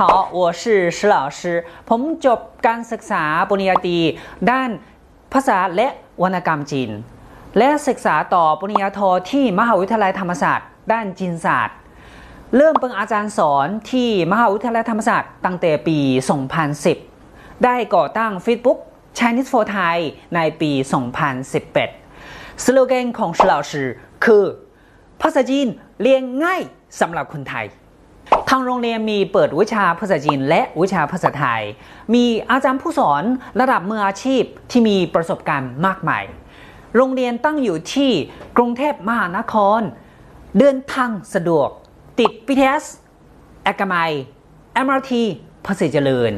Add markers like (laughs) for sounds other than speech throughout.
好，我是石老师。ผมจบการศึกษาปริญญาตรีด้านภาษาและวรรณกรรมจีนและศึกษาต่อปริญญาโทที่มหาวิทยาลัยธรรมศาสตร์ด้านจีนศาสตร์ เริ่มเป็นอาจารย์สอนที่มหาวิทยาลัยธรรมศาสตร์ ตั้งแต่ปี 2010 ได้ก่อตั้ง Facebook Chinese for Thai ในปี 2018สโลแกนของสลาชืคือภาษาจีนเรียนง่ายสำหรับคนไทยทางโรงเรียนมีเปิดวิชาภาษาจีน และวิชาภาษาไทย มีอาจารย์ผู้สอนระดับมืออาชีพที่มีประสบการณ์มากมาย โรงเรียนตั้งอยู่ที่กรุงเทพมหานคร เดินทางสะดวก ติด BTS แอกมัย MRT ภาษีเจริญ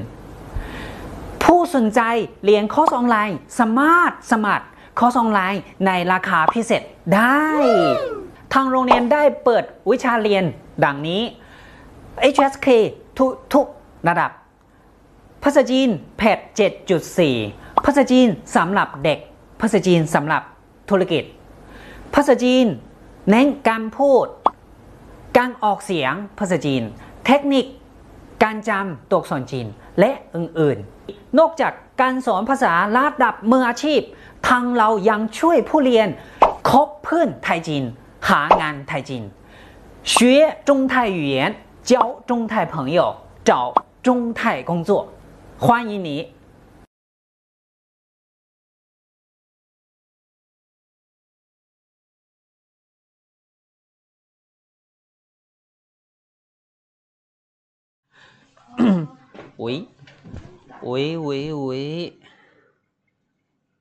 ผู้สนใจเรียนคอร์สออนไลน์สามารถสมัครคอร์สออนไลน์ในราคาพิเศษได้ ทางโรงเรียนได้เปิดวิชาเรียนดังนี้ HSK ทุกทุกระดับ ภาษาจีนแพท7.4 ภาษาจีนสำหรับเด็ก ภาษาจีนสำหรับธุรกิจ ภาษาจีนเน้นการพูด การออกเสียงภาษาจีน เทคนิค การจำตัวอักษรจีน และอื่นๆ นอกจากการสอนภาษา ระดับมืออาชีพ ทางเรายังช่วยผู้เรียนคบเพื่อนไทยจีน หางานไทยจีน学中泰语言交中泰朋友，找中泰工作，欢迎你。(coughs) 喂，喂喂喂，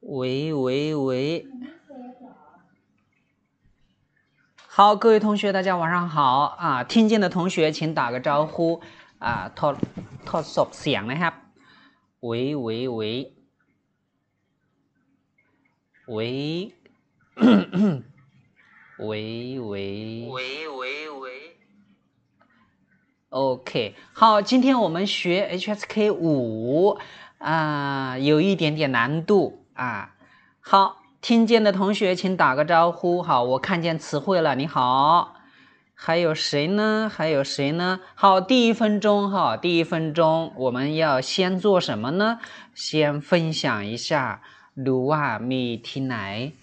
喂喂喂。好，各位同学，大家晚上好啊！听见的同学请打个招呼啊！托托 p 响了一下，喂喂喂喂 (coughs) 喂喂喂喂喂，OK。好，今天我们学 HSK 五啊，有一点点难度啊。好。听见的同学请打个招呼好，我看见词汇了，你好，还有谁呢？还有谁呢？好，第一分钟哈，第一分钟我们要先做什么呢？先分享一下，卢瓦米提奈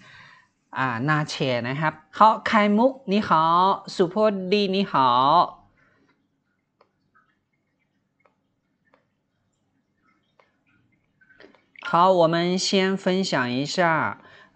啊那切，哈。好，凯姆，你好，苏普利，你好，好，我们先分享一下。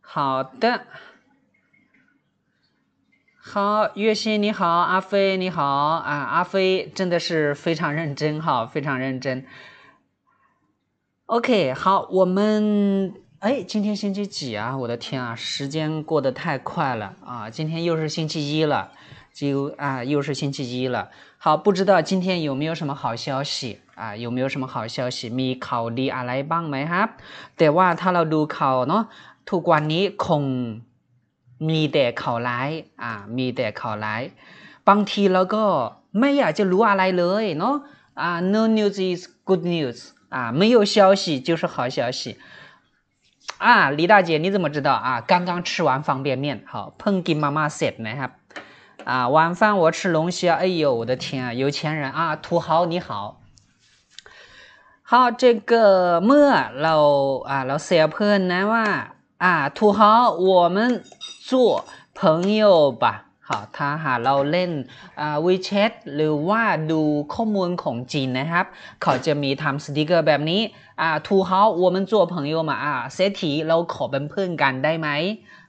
好的，好，月心你好，阿飞你好啊，阿飞真的是非常认真哈，非常认真。OK，好，我们哎，今天星期几啊？我的天啊，时间过得太快了啊，今天又是星期一了。就啊，又是星期一了。好，不知道今天有没有什么好消息啊？有没有什么好消息？米考的阿来 e 没哈？แต่ว่าถ้าเราดูข่าวเนาะทุกวันนี้คงมีแต่ข่าวร้าย啊，มีแต่ข่าวร้ายบางทีเราก็ไม่อากจะรู้อะไรเลยเนาะ啊 No news is good news 啊，没有消息就是好消息啊。李大姐，你怎么知道啊？刚刚吃完方便面，好，碰见妈妈说呢哈。啊，晚饭我吃龙虾，哎呦，我的天啊！有钱人啊，土豪你好，好，这个莫老啊老小朋友啊啊，土豪，我们做朋友吧。好，他哈老嫩啊，WeChat หรือว่าดูข้อมูลของจีนนะครับ，เขาจะมีทำสติกเกอร์แบบนี้啊，土豪，我们做朋友嘛啊，สักทีเราขอเป็นเพื่อนกันได้ไหม？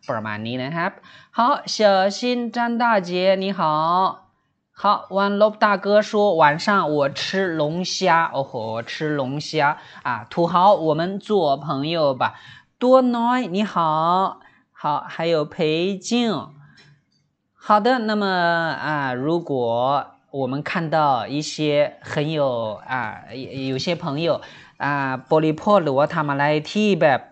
不是嘛？你能哈？好，小新张大姐，你好，好。王萝卜大哥说，晚上我吃龙虾，哦吼，吃龙虾啊！土豪，我们做朋友吧。多奈，你好，好。还有裴静，好的。那么啊，如果我们看到一些很有啊，有些朋友啊，玻璃破罗他们来踢呗。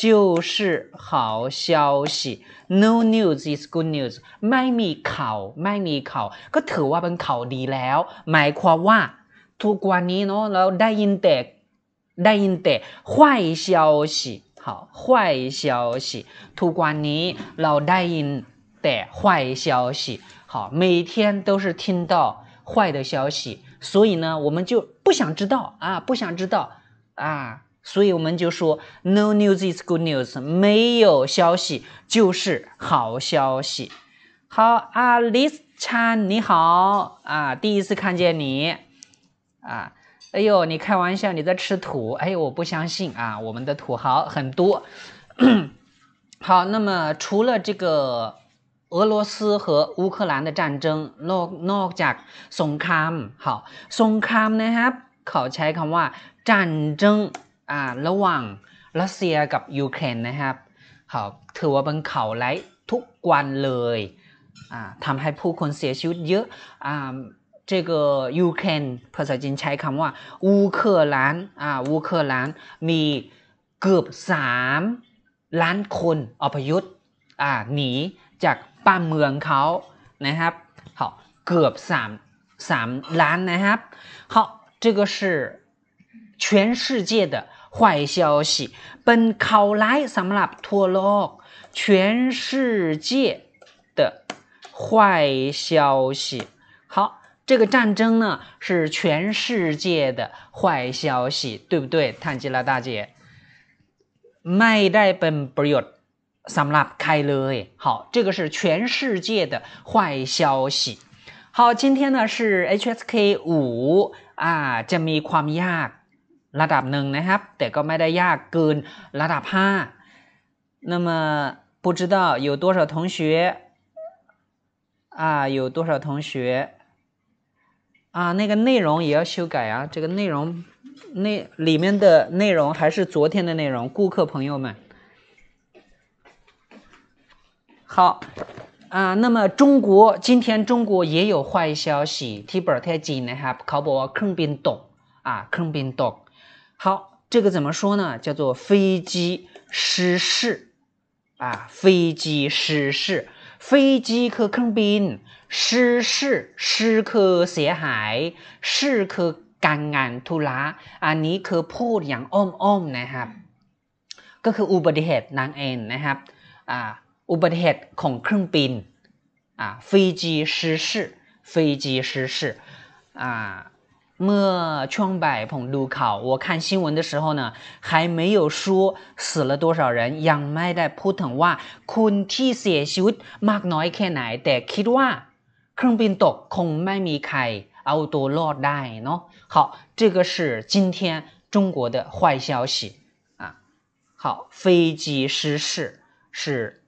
就是好消息，No news is good news。买米烤，买米烤，个土瓦盆烤地了，买块瓦土瓜泥，老老带音的，带音的。坏消息，好，坏消息，土瓜泥老带音的坏消息，好，每天都是听到坏的消息，所以呢，我们就不想知道啊，不想知道啊。所以我们就说，no news is good news，没有消息就是好消息。好，阿丽 n 你好啊，第一次看见你啊。哎呦，你开玩笑，你在吃土？哎呦，我不相信啊。我们的土豪很多。(clears throat) 好，那么除了这个俄罗斯和乌克兰的战争，no nojak songkam，好，songkam 呢？哈，考起一下，哇，战争。่าระหว่างรัสเซียกับยูเครนนะครับเขาถือว่าเป็นเขาไร้ทุกวันเลยอ่าทำให้ผู้คนเสียชีวิตเยอะอ่า这个ยูเครนภาษาจีนใช้คำว่าอูเครลานอ่าอูเครลานมีเกือบสามล้านคนอพยพอ่าหนีจากป้าเมืองเขานะครับเขาเกือบสามสามล้านนะครับเขา这个是全世界的坏消息，本考来什么啦脱落，全世界的坏消息。好，这个战争呢是全世界的坏消息，对不对？探吉拉大姐，麦代本不有什么啦开了哎。好，这个是全世界的坏消息。好，今天呢是 HSK 五啊，这么一夸米啊。拉达一呢哈，但是它没得难过，拉达五。那么不知道有多少同学啊？有多少同学啊？那个内容也要修改啊！这个内容内里面的内容还是昨天的内容，顾客朋友们。好啊，那么中国今天中国也有坏消息，题本太紧了哈，考博坑冰冻啊，坑冰冻。好，这个怎么说呢？叫做飞机失事，啊，飞机失事，飞机可坑兵失事，失可血海，失可肝癌突拉啊，你可破凉哦哦，呐哈，ก็คืออุบัติเหตุนักเอนนะครับ，啊，อุบัติเหตุของเครื่องบิน，啊，飞机失事，飞机失事，啊。莫全摆棚都考，我看新闻的时候呢，还没有说死了多少人。杨麦在普通话，คนที่เสียชีวิตมากน้อยแค่ไหน，但，คิดว่าเครื่องบินตกคงไม่มีใครเอาตัวรอดได้เนาะ。好，这个是今天中国的坏消息啊。好，飞机失事是。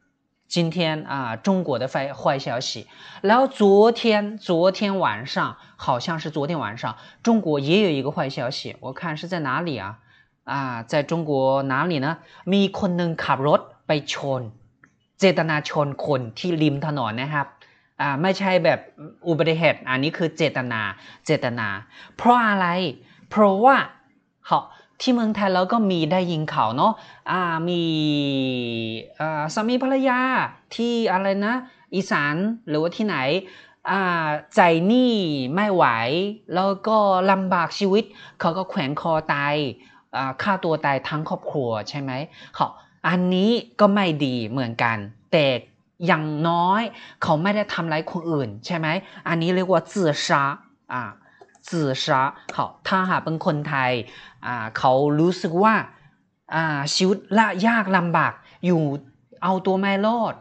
今天啊，中国的坏坏消息。然后昨天，昨天晚上好像是昨天晚上，中国也有一个坏消息。我看是在哪里啊？啊，在中国哪里呢？มีคนหนึ่งขับรถไปชนเจตนาชนคนที่ริมถนนนะครับ啊ไม่ใช่แบบอุบัติเหตุอันนี้คือเจตนาเจตนาเพราะอะไรเพราะว่าเขที่เมืองไทยแล้วก็มีได้ยินข่าวเนาะมีสามีภรรยาที่อะไรนะ อีสานหรือว่าที่ไหนใจหนี้ไม่ไหว แล้วก็ลำบากชีวิต เขาก็แขวนคอตายฆ่าตัวตายทั้งครอบครัวใช่ไหมเขาอันนี้ก็ไม่ดีเหมือนกัน แต่อย่างน้อย เขาไม่ได้ทำร้ายคนอื่นใช่ไหมอันนี้เรียกว่า自杀อชา自杀好ถ้าหาเป็นคนไทยเขารู้สึกว่าชีวิตละยากลำบากอยู่เอาตัวไม่รอด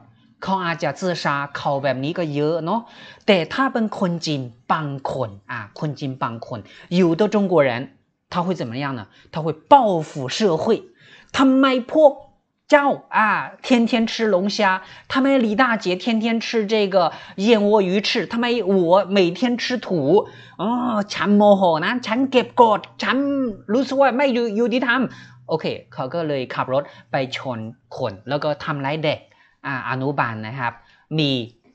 เขาอาจจะเจือชาเขาแบบนี้ก็เยอะเนาะแต่ถ้าเป็นคนจีนบางคนอ่คนจีนบางคน อยู่ตัว中国人他会怎么样呢他会报复社会ทำไมพวก叫啊，天天吃龙虾。他们李大姐天天吃这个燕窝鱼翅。他们我每天吃土。哦，ฉันโมโหนะฉันเก็บกดฉันรู้สึกไม่อยู่ดีทำ。OK，他就เลยขับรถไปชนคนแล้วก็ทำไรเด็ก啊安努巴นะครับ，มี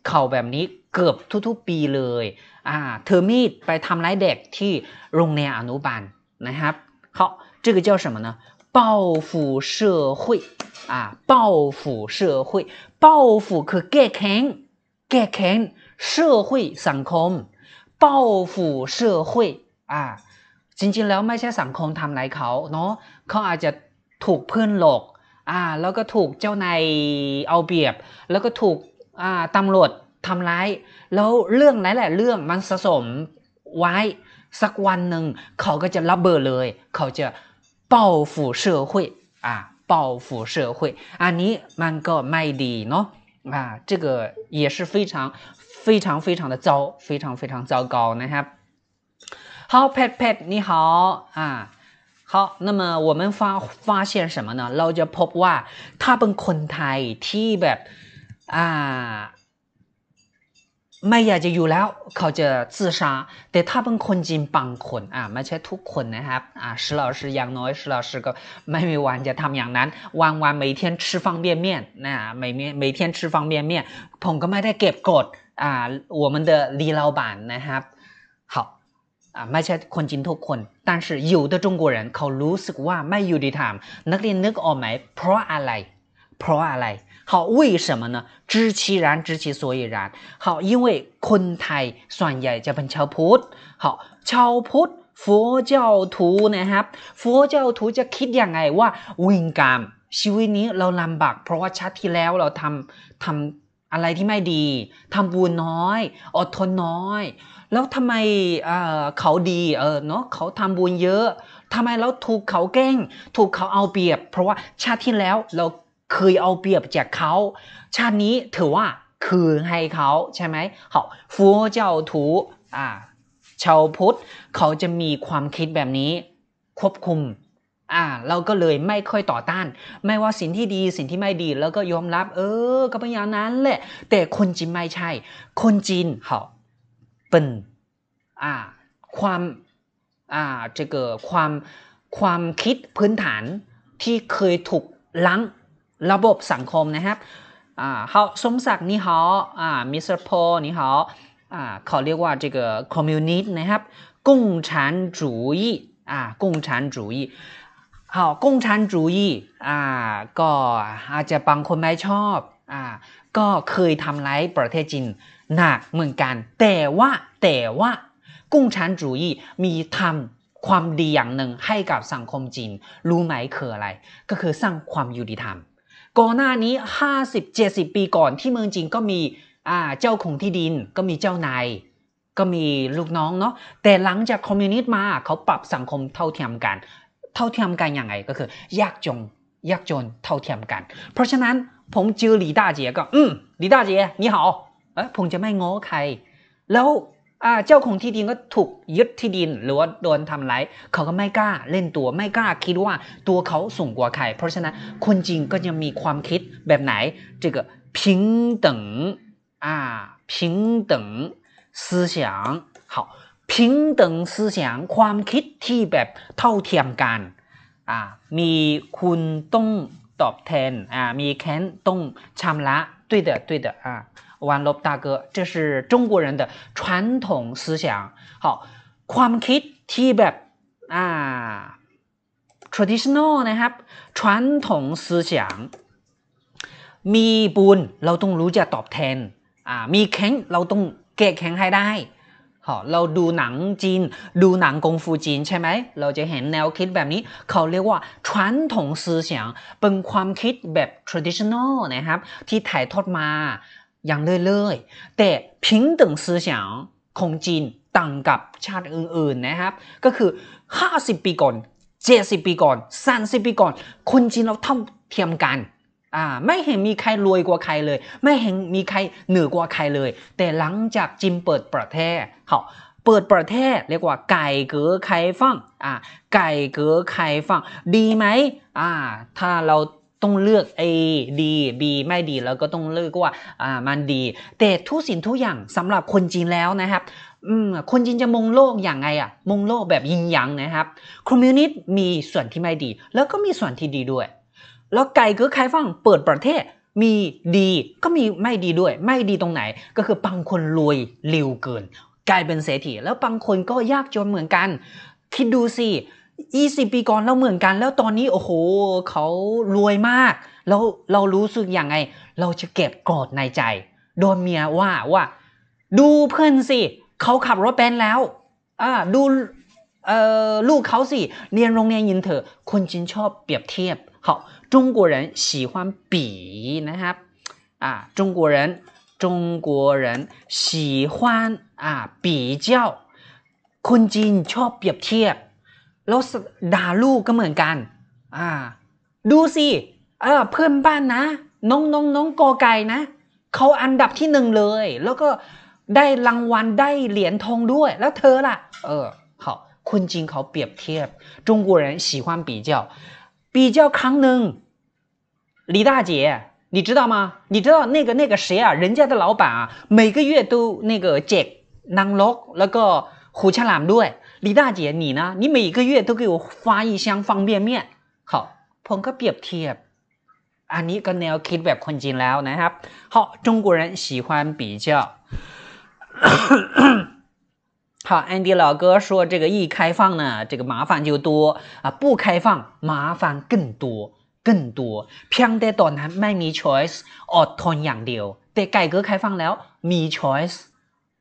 เข่าแบบนี้เกือบทุกทุกปีเลย啊เธอมีดไปทำไรเด็กที่โรงเรียนอันุบานนะครับ。好，这个叫什么呢？报复社会啊，报复社会，报复คือแก้แคนแก้แคน社会สังคม报复社会啊จริงๆแล้วไม่ใช่สังคมทำไหนเขาเนาะเขาอาจจะถูกเพื่อนหลอกอ่าแล้วก็ถูกเจ้านายเอาเปรียบ แล้วก็ถูกอ่าตำรวจทำร้ายแล้วเรื่องนั้นแหละเรื่องมันสะสมไว้สักวันหนึ่งเขาก็จะรับเบอร์เลยเขาจะ报复社会啊！报复社会啊！你啷个卖理呢？啊，这个也是非常、非常、非常的糟，非常非常糟糕。你看，好 p e t p e t 你好啊！好，那么我们发发现什么呢？Loger Pop 哇，他本昆太 T 呗啊！没有就有了，靠着自杀，但他们困境帮困啊，没在脱困呐哈啊，石老师养老的，是老师个没有玩家他们养男玩玩每天吃方便面，那每面每天吃方便面，捧个麦在给个啊，我们的李老板呢哈，好啊，没在困境脱困，但是有的中国人，他鲁识哇，没有的他们，能能能奥没？เพรา来 p r ไร？เอ好，为什么呢？知其然，知其所以然。好，因为คนไทยสใหญ่จะเป็นชาวพุทธ好ชาวพุทธ佛教徒เนะครับ佛教徒จาะคิดยังไงว่าวิงกรรมชีวิตนี้เราลำบากเพราะว่าชาติที่แล้วเราทำทำอะไรที่ไม่ดีทำบุญน้อย อดทนน้อย แล้วทำไมเเขาดีเออเนาะเขาทำบุญเยอะทำไมเราถูกเขาแกล้ง ถูกเขาเอาเปรียบ เพราะว่าชาติที่แล้วเราเคยเอาเปรียบจากเขา ชาตินี้ถือว่า คืนให้เขาใช่ไหม好佛教徒อ่าชาวพุทธเขาจะมีความคิดแบบนี้ ควบคุม อ่า เราก็เลยไม่ค่อยต่อต้าน ไม่ว่าสิ่งที่ดีสิ่งที่ไม่ดีแล้วก็ยอมรับ เออ ก็เป็นอย่างนั้น แหละ แต่คนจีนไม่ใช่ คนจีนเขาเป็นอ่า ความอ่าจะเกิดความความคิดพื้นฐานที่เคยถูกล้างระบบสังคมนะครับเขาสมศักดิ์นี่ฮอมิสเตอร์โพนี่ฮอเขาเรียกว่าเกอร์คอมมิวนิสต์นะครับ共产主义อ่า共产主义好共产主义อ่าก็อาจจะบางคนไม่ชอบอ่าก็เคยทำร้ายประเทศจีนหนักเหมือนกัน แต่ว่าแต่ว่ากงชันจุยมีทำความดีอย่างหนึ่งให้กับสังคมจีนรู้ไหมคืออะไร ก็คือสร้างความยุติธรรมก่อนหน้านี้ 50 70 ปีก่อนที่เมืองจีนก็มี อ่าเจ้าของที่ดิน ก็มีเจ้านายก็มีลูกน้องเนาะ แต่หลังจากคอมมิวนิสต์มาเขาปรับสังคมเท่าเทียมกัน เท่าเทียมกันยังไงก็คือ ยากจนยากจนเท่าเทียมกัน เพราะฉะนั้นผมเจอหลีตาเจียก็อืมหลีตาเจียนี่好เออผมจะไม่ง้อใคร แล้วเจ้าของที่ดินก็ถูกยึดที่ดิน หรือว่าโดนทำร้ายเขาก็ไม่กล้าเล่นตัวไม่กล้าคิดว่าตัวเขาสูงกว่าใครเพราะฉะนั้นคนจีนก็ยังมีความคิดแบบไหนจิพงง这个平等啊平ง思想好平等思想ความคิดที่แบบเท่าเทียมกันอ่ามีคุณต้องตอบแทนอ่ามีแค้นต้องชำระ้ออ่าวันลบ大哥这是中国人的传统思想好ความคิดที่แบบอ่า traditional นะครับ传统思想มีบุญเราต้องรู้จะตอบแทนอ่ามีแข็งเราต้องเกะแข็งให้ได้好เราดูหนังจีนดูหนังกงฟูจีนใช่ไหมเราจะเห็นแนวคิดแบบนี้เขาเรียกว่า传统思想เป็นความคิดแบบ traditional นะครับที่ถ่ายทอดมาอย่างเรื่อยๆ แต่พิงตึงซื่อเฉียงของจีนต่างกับชาติอื่น ๆนะครับ ก็คือ 50 ปีก่อน70 ปีก่อน 30 ปีก่อน คนจีนเราเท่าเทียมกัน อ่า ไม่เห็นมีใครรวยกว่าใครเลย ไม่เห็นมีใครเหนือกว่าใครเลย แต่หลังจากจีนเปิดประเทศ เขาเปิดประเทศเรียกว่าไก่เก๋ไข่ฟังอ่าไก่เก๋ไข่ฟังดีไหมอ่า ถ้าเราต้องเลือก A ดี B ไม่ดี แล้วก็ต้องเลือกว่าอ่ามันดี แต่ทุกสิ่งทุกอย่างสำหรับคนจีนแล้วนะครับคนจีนจะมองโลกอย่างไงอะมองโลกแบบยินยังนะครับคอมมิวนิสต์มีส่วนที่ไม่ดี แล้วก็มีส่วนที่ดีด้วย แล้วไก่ก็ใครฟังเปิดประเทศมีดีก็มีไม่ดีด้วย ไม่ดีตรงไหน ก็คือบางคนรวยเร็วเกิน กลายเป็นเศรษฐีแล้วบางคนก็ยากจนเหมือนกัน คิดดูสิยี่สิบปีก่อนเราเหมือนกัน แล้วตอนนี้โอ้โห เขารวยมาก แล้วเรารู้สึกอย่างไง เราจะเก็บกรดในใจ โดนเมียว่าว่า ดูเพื่อนสิ เขาขับรถเป็นแล้ว อ่า ดู เอ่อลูกเขาสิเรียนโรงเรียนยินเถอะคนจีนชอบเปรียบเทียบเขา中国人喜欢比นะครับอ่า中国人中国人喜欢啊比较คนจีนชอบเปรียบเทียบแล้วด่าลูกก็เหมือนกันอ่าดูสิเออเพื่อนบ้านนะ น้องน้องน้องโกไก่นะ เขาอันดับที่หนึ่งเลย แล้วก็ได้รางวัลได้เหรียญทองด้วย แล้วเธอล่ะ เออเขาคนจริงเขาเปรียบเทียบ中国人喜欢比较比较强能李大姐你知道吗？你知道那个那个谁啊？人家的老板啊每个月都那个借囊落，然后虎枪浪多哎。李大姐你呢你每个月都给我发一箱方便面好捧个表贴啊你可能要 keep it 困境了我来哈好中国人喜欢比较咳咳 (coughs) 好安迪老哥说这个一开放呢这个麻烦就多啊不开放麻烦更多更多 panda d choice or ten y 改革开放了 m choice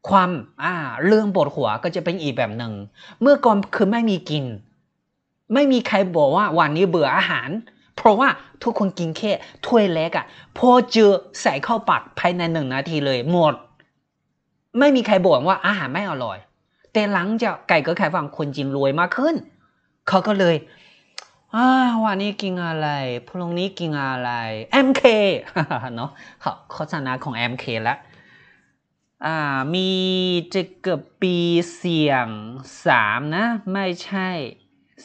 ความอ่า เรื่องปวดหัวก็จะเป็นอีกแบบหนึ่ง เมื่อก่อนคือไม่มีกิน ไม่มีใครบอกว่า วันนี้เบื่ออาหาร เพราะว่าทุกคนกินแค่ถ้วยเล็กอะ่ะพอเจอใส่เข้าปากภายในหนึ่งนาทีเลย หมด ไม่มีใครบอกว่า อาหารไม่อร่อย แต่หลังจากไก่ก็ขายฝั่งคนจีนรวยมากขึ้น เขาก็เลย อ่า วันนี้กินอะไร พรุ่งนี้กินอะไร MK เนาะเขาโฆษณาของ MK แล้วอ่ามี这บปีเสียงสามนะไม่ใช่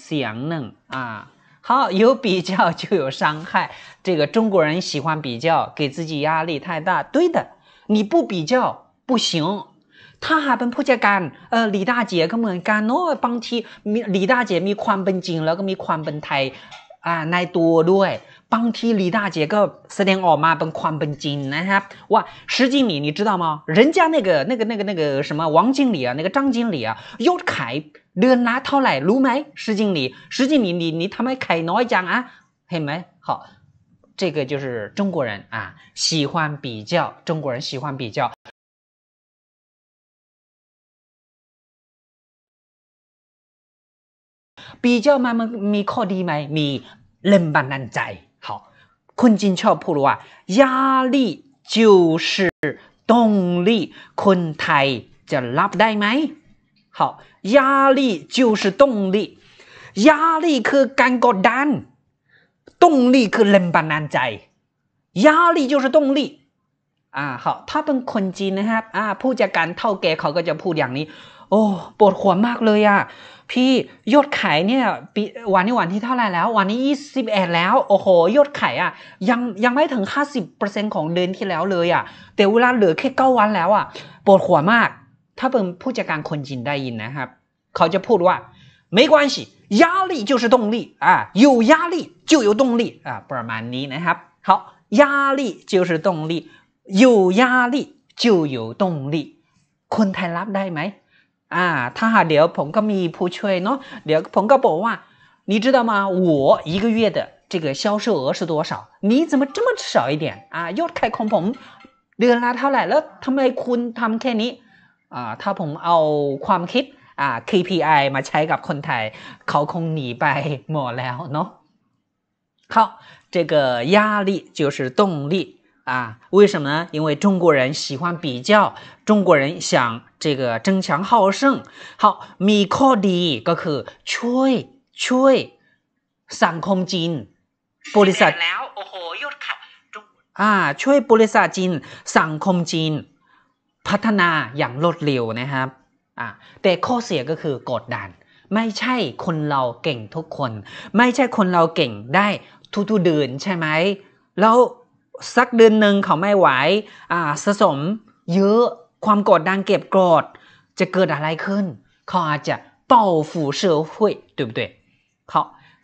เสียงหนึ่งอ่าเา好，有比较就有伤害。这个中国人喜欢比较，给自己压力太大。对的，你不比较不行。ถ้าหากเป็นผู้จัดการเออล李大姐ก็เหมือนกันเนาะบางทีมีล李大姐มีความเป็นจริงแล้วก็มีความเป็นไทยอ่าในตัวด้วย帮替李大姐个四点二万本宽本紧啊！哇，十公里你知道吗？人家那个那个那个那个什么王经理啊，那个张经理啊，要开你哪套来路迈？十公里，十公里，你你他妈开哪一家啊？嘿们，好，这个就是中国人啊，喜欢比较，中国人喜欢比较。比较嘛，咪咪可低买，咪人蛮难在。好，困境ชอบ啊，ด压力就是动力ค太就ทยจะรับได้ไหม好压力就是动力压力คือกรกดดัน动力คือแรงัน压力就是动力อ่า好ถ้าเป็นคนจีนนะครับอ่าผู้จัดการเท่าแกเขาก็จะพูดอย่างนี้โอ้ปวดหัวมากเลยอะ่ะพี่ยอดขายเนี่ยปีวันนี้วันที่เท่าไหร่แล้ว วันนี้ยี่สิบแล้ว โอ้โหยอดขายอะ่ะยังยังไม่ถึงค่าสิบเเปอร์ซต์ของเดือนที่แล้วเลยอะ่ะแต่ เวลาเหลือแค่เก้าวันแล้วอะ่ะปวดหัวมาก ถ้าเป็นผู้จัดการคนจีนได้ยินนะครับ เขาจะพูดว่าไม่关系压力就是动力啊有压力就有动力啊ประมาณนี้นะครับ好压力就是动力有压力就有动力คนไทยรับได้ไหม啊，他还聊捧个米铺出来呢，聊捧个百万，你知道吗？我一个月的这个销售额是多少？你怎么这么少一点啊？又开空盘，对拉他来，了，他为坤，他么呢？啊，他捧，我，我，啊，K P I 嘛，才个坤台考空礼拜末了呢。好，这个压力就是动力。啊，为什么呢？因为中国人喜欢比较，中国人想这个争强好胜。好，米ีข้可ก็คือ ช่วยช่วยสังคมจีนบริษัทอ่าช่วยบริษัทจีนสังคมจีน พัฒนาอย่างรวดเร็วนะครับอ่าแต่ข้อเสียก็คือกดดันไม่ใช่คนเราเก่งทุกคน ไม่ใช่คนเราเก่งได้ทุกๆเดือนใช่ไหมแล้วสักเดือนหนึ่งเขาไม่ไหวอ่าสะสมเยอะความกดดันเก็บกดจะเกิดอะไรขึ้นเขาอาจจะ报复社会对不对好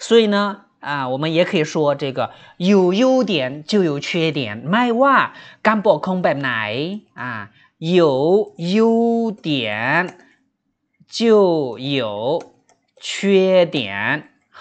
所以呢啊我们也可以说这个有优点就有缺点ไม่ว่าการปกครองแบบไหนอ่า有优点就有缺点好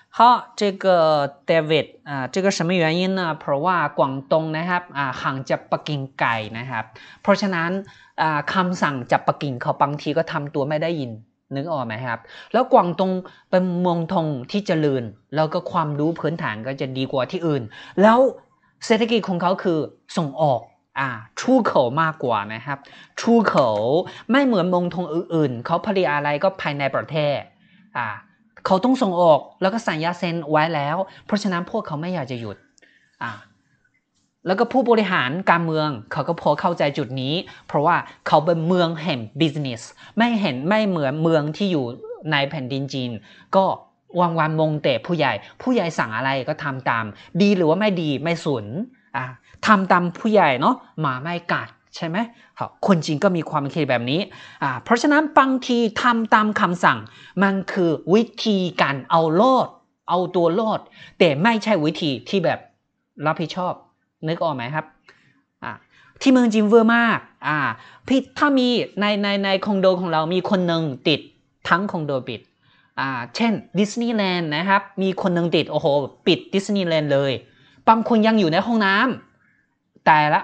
好，这个 David อ่า这个什么原因呢เพราะว่ากวางตงนะครับอ่าห่างจากปักกิ่งไก่นะครับ เพราะฉะนั้นอ่าคำสั่งจากปักกิ่งเขาบางทีก็ทำตัวไม่ได้ยิน นึกออกไหมครับ แล้วกวางตงเป็นเมืองทองที่เจริญแล้วก็ความรู้พื้นฐานก็จะดีกว่าที่อื่น แล้วเศรษฐกิจของเขาคือส่งออกอ่าชูเขมากกว่านะครับชูเขไม่เหมือนเมืองทองอื่น ๆ เขาผลิตอะไรก็ภายในประเทศ อ่าเขาต้องส่งออกแล้วก็สัญญาเซ็นไว้แล้ว เพราะฉะนั้นพวกเขาไม่อยากจะหยุดอ่าแล้วก็ผู้บริหารการเมืองเขาก็พอเข้าใจจุดนี้ เพราะว่าเขาเป็นเมืองแห่งบิสเนสไม่เห็นไม่เหมือนเมืองที่อยู่ในแผ่นดินจีนก็วางวันมงเตะผู้ใหญ่ ผู้ใหญ่สั่งอะไรก็ทำตาม ดีหรือว่าไม่ดีไม่สนอ่ะทำตามผู้ใหญ่เนาะหมาไม่กัดใช่ไหมคนจีนก็มีความคิดแบบนี้อ่าเพราะฉะนั้นบางทีทำตามคำสั่งมันคือวิธีการเอาโลดเอาตัวโลดแต่ไม่ใช่วิธีที่แบบรับผิดชอบ นึกออกไหมครับอ่าที่เมืองจีนเวอร์มากอ่าพี่ถ้ามีในในในคอนโดของเรามีคนหนึ่งติดทั้งคอนโดปิดอ่าเช่นดิสนีย์แลนด์นะครับ มีคนหนึ่งติดโอ้โหปิดดิสนีย์แลนด์เลยบางคนยังอยู่ในห้องน้ำตายละ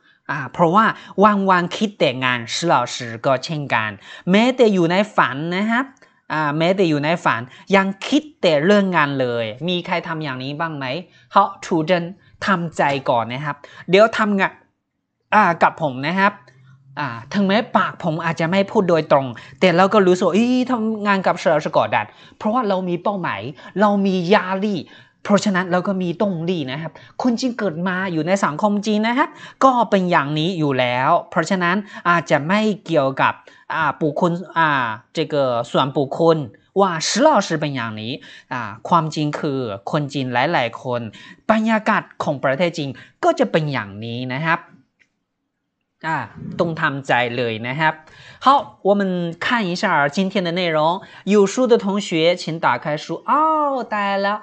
อ่าเพราะว่าวางวางคิดแต่งานสลอสก็เช่นกัน แม้แต่อยู่ในฝันนะครับอ่าแม้แต่อยู่ในฝันยังคิดแต่เรื่องงานเลย มีใครทำอย่างนี้บ้างไหมเขาทูเดนทำใจก่อนนะครับเดี๋ยวทำงานอ่ากับผมนะครับอ่าถึงแม้ปากผมอาจจะไม่พูดโดยตรง แต่เราก็รู้สึกอีทำงานกับเชลสกอดัด เพราะว่าเรามีเป้าหมายเรามียาลีเพราะฉะนั้นเราก็มีตรงดีนะครับ คนจีนเกิดมาอยู่ในสังคมจีนนะครับ ก็เป็นอย่างนี้อยู่แล้ว เพราะฉะนั้นอาจจะไม่เกี่ยวกับอ่าบุคคลอ่า这个ส่วนบุคคลว่าสิลอสเป็นอย่างนี้อ่าความจริงคือคนจีนหลายๆคนบรรยากาศของประเทศจีนก็จะเป็นอย่างนี้นะครับอ่าต้องทำใจเลยนะครับ好我们看一下今天的内容有书的同学请打开书哦带来了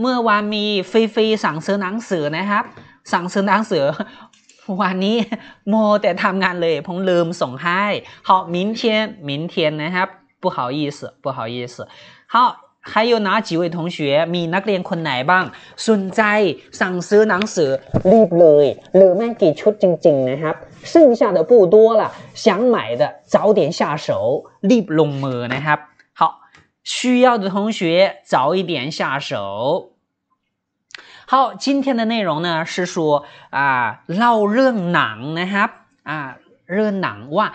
เมื่อวานมีฟรีๆสั่งซื้อหนังสือนะครับ สั่งซื้อหนังสือวันนี้โมแต่ทำงานเลยผมลืมส่งให้好明天明天นะครับ不好意思不好意思好还有哪几位同学มีนักเรียนคนไหนบ้าง สนใจสั่งซื้อหนังสือรีบเลยเหลือไม่กี่ชุดจริงๆนะครับ剩下的不多了想买的早点下手รีบลงมือนะครับ需要的同学早一点下手。好，今天的内容呢是说啊，绕热难呐哈啊，热难哇，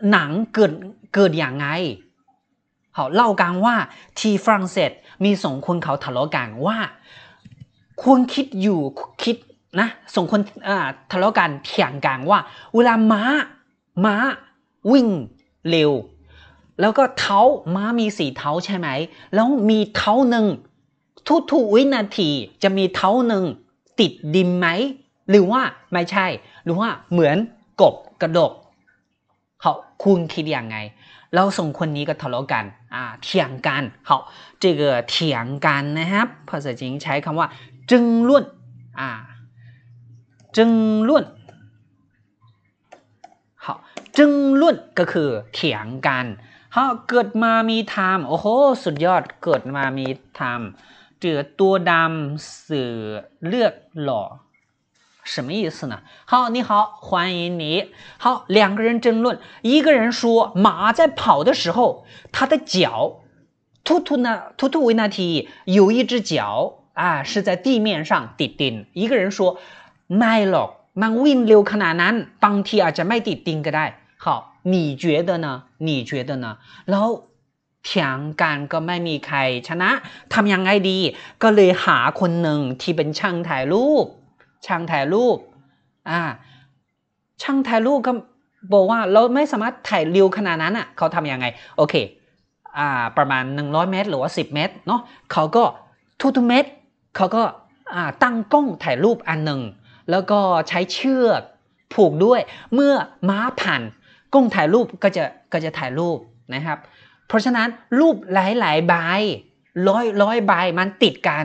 难个个两样。好，绕干哇，T France 有送坤，他讨论讲哇，坤，想想，想，送坤啊，讨论讲，讲讲哇，时间马马，ร快，วแล้วก็เท้า ม้ามีสี่เท้าใช่ไหมแล้วมีเท้าหนึ่ง ทุกๆวินาทีจะมีเท้าหนึ่งติดดินไหม หรือว่าไม่ใช่ หรือว่าเหมือนกบกระดกเขาคุณคิดอย่างไง เราส่งคนนี้ก็ทะเลาะกันอ่าเถียงกันเขา这个เถียงกันนะครับ ภาษาจีนใช้คำว่า จึงล้วนอ่าจึงล้วนเขาจึงล้วนก็คือเถียงกัน好，เกิดมามีธรรม，โอ้โหสุดยอด，เกิดมามีธรรม。เต๋าตัวดำเสือเลือดหล่อ，什么意思呢？好，你好，欢迎你。好，两个人争论，一个人说马在跑的时候，它的脚。兔兔呢？兔兔为难题，有一只脚啊是在地面上地钉。一个人说，ไม่咯，มันวิ่งเร็วขนาดนั้นบางทีอาจจะไม่ติดดินก็ได้。好。你觉得呢你觉得呢แล้วเถียงกันก็ไม่มีใครชนะ ทำยังไงดี ก็เลยหาคนหนึ่งที่เป็นช่างถ่ายรูป ช่างถ่ายรูป อ่า ช่างถ่ายรูปก็บอกว่าเราไม่สามารถถ่ายเร็วขนาดนั้นอ่ะเขาทำยังไง โอเค อ่า ประมาณ 100เมตร หรือว่า 10 เมตร เนาะเขาก็ทุกๆเมตร เขาก็ อ่า ตั้งกล้องถ่ายรูปอันหนึ่ง แล้วก็ใช้เชือกผูกด้วยเมื่อม้าผ่านกล้องถ่ายรูปก็จะก็จะถ่ายรูปนะครับ เพราะฉะนั้นรูปหลายหลายใบร้อยร้อยใบมันติดกัน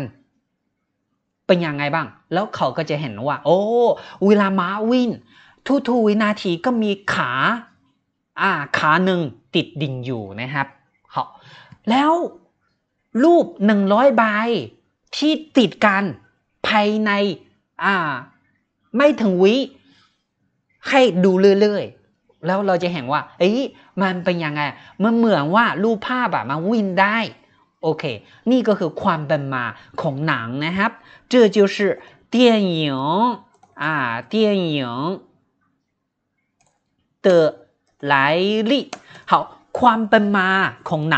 เป็นยังไงบ้าง แล้วเขาก็จะเห็นว่า โอ้เวลาม้าวิ่งทุกทุวินาทีก็มีขาอ่าขาหนึ่งติดดิ่งอยู่นะครับเขาแล้วรูปหนึ่งร้อยใบที่ติดกันภายในอ่าไม่ถึงวิให้ดูเรื่อยๆแล้วเราจะเห็นว่าเอ๊ะมันเป็นยังไงมันเหมือนว่ารูปภาพอะมันวิ่งได้โอเคนี่ก็คือความเป็นมาของหนังนะครับ这就是电影啊电影的来历好宽本嘛空囊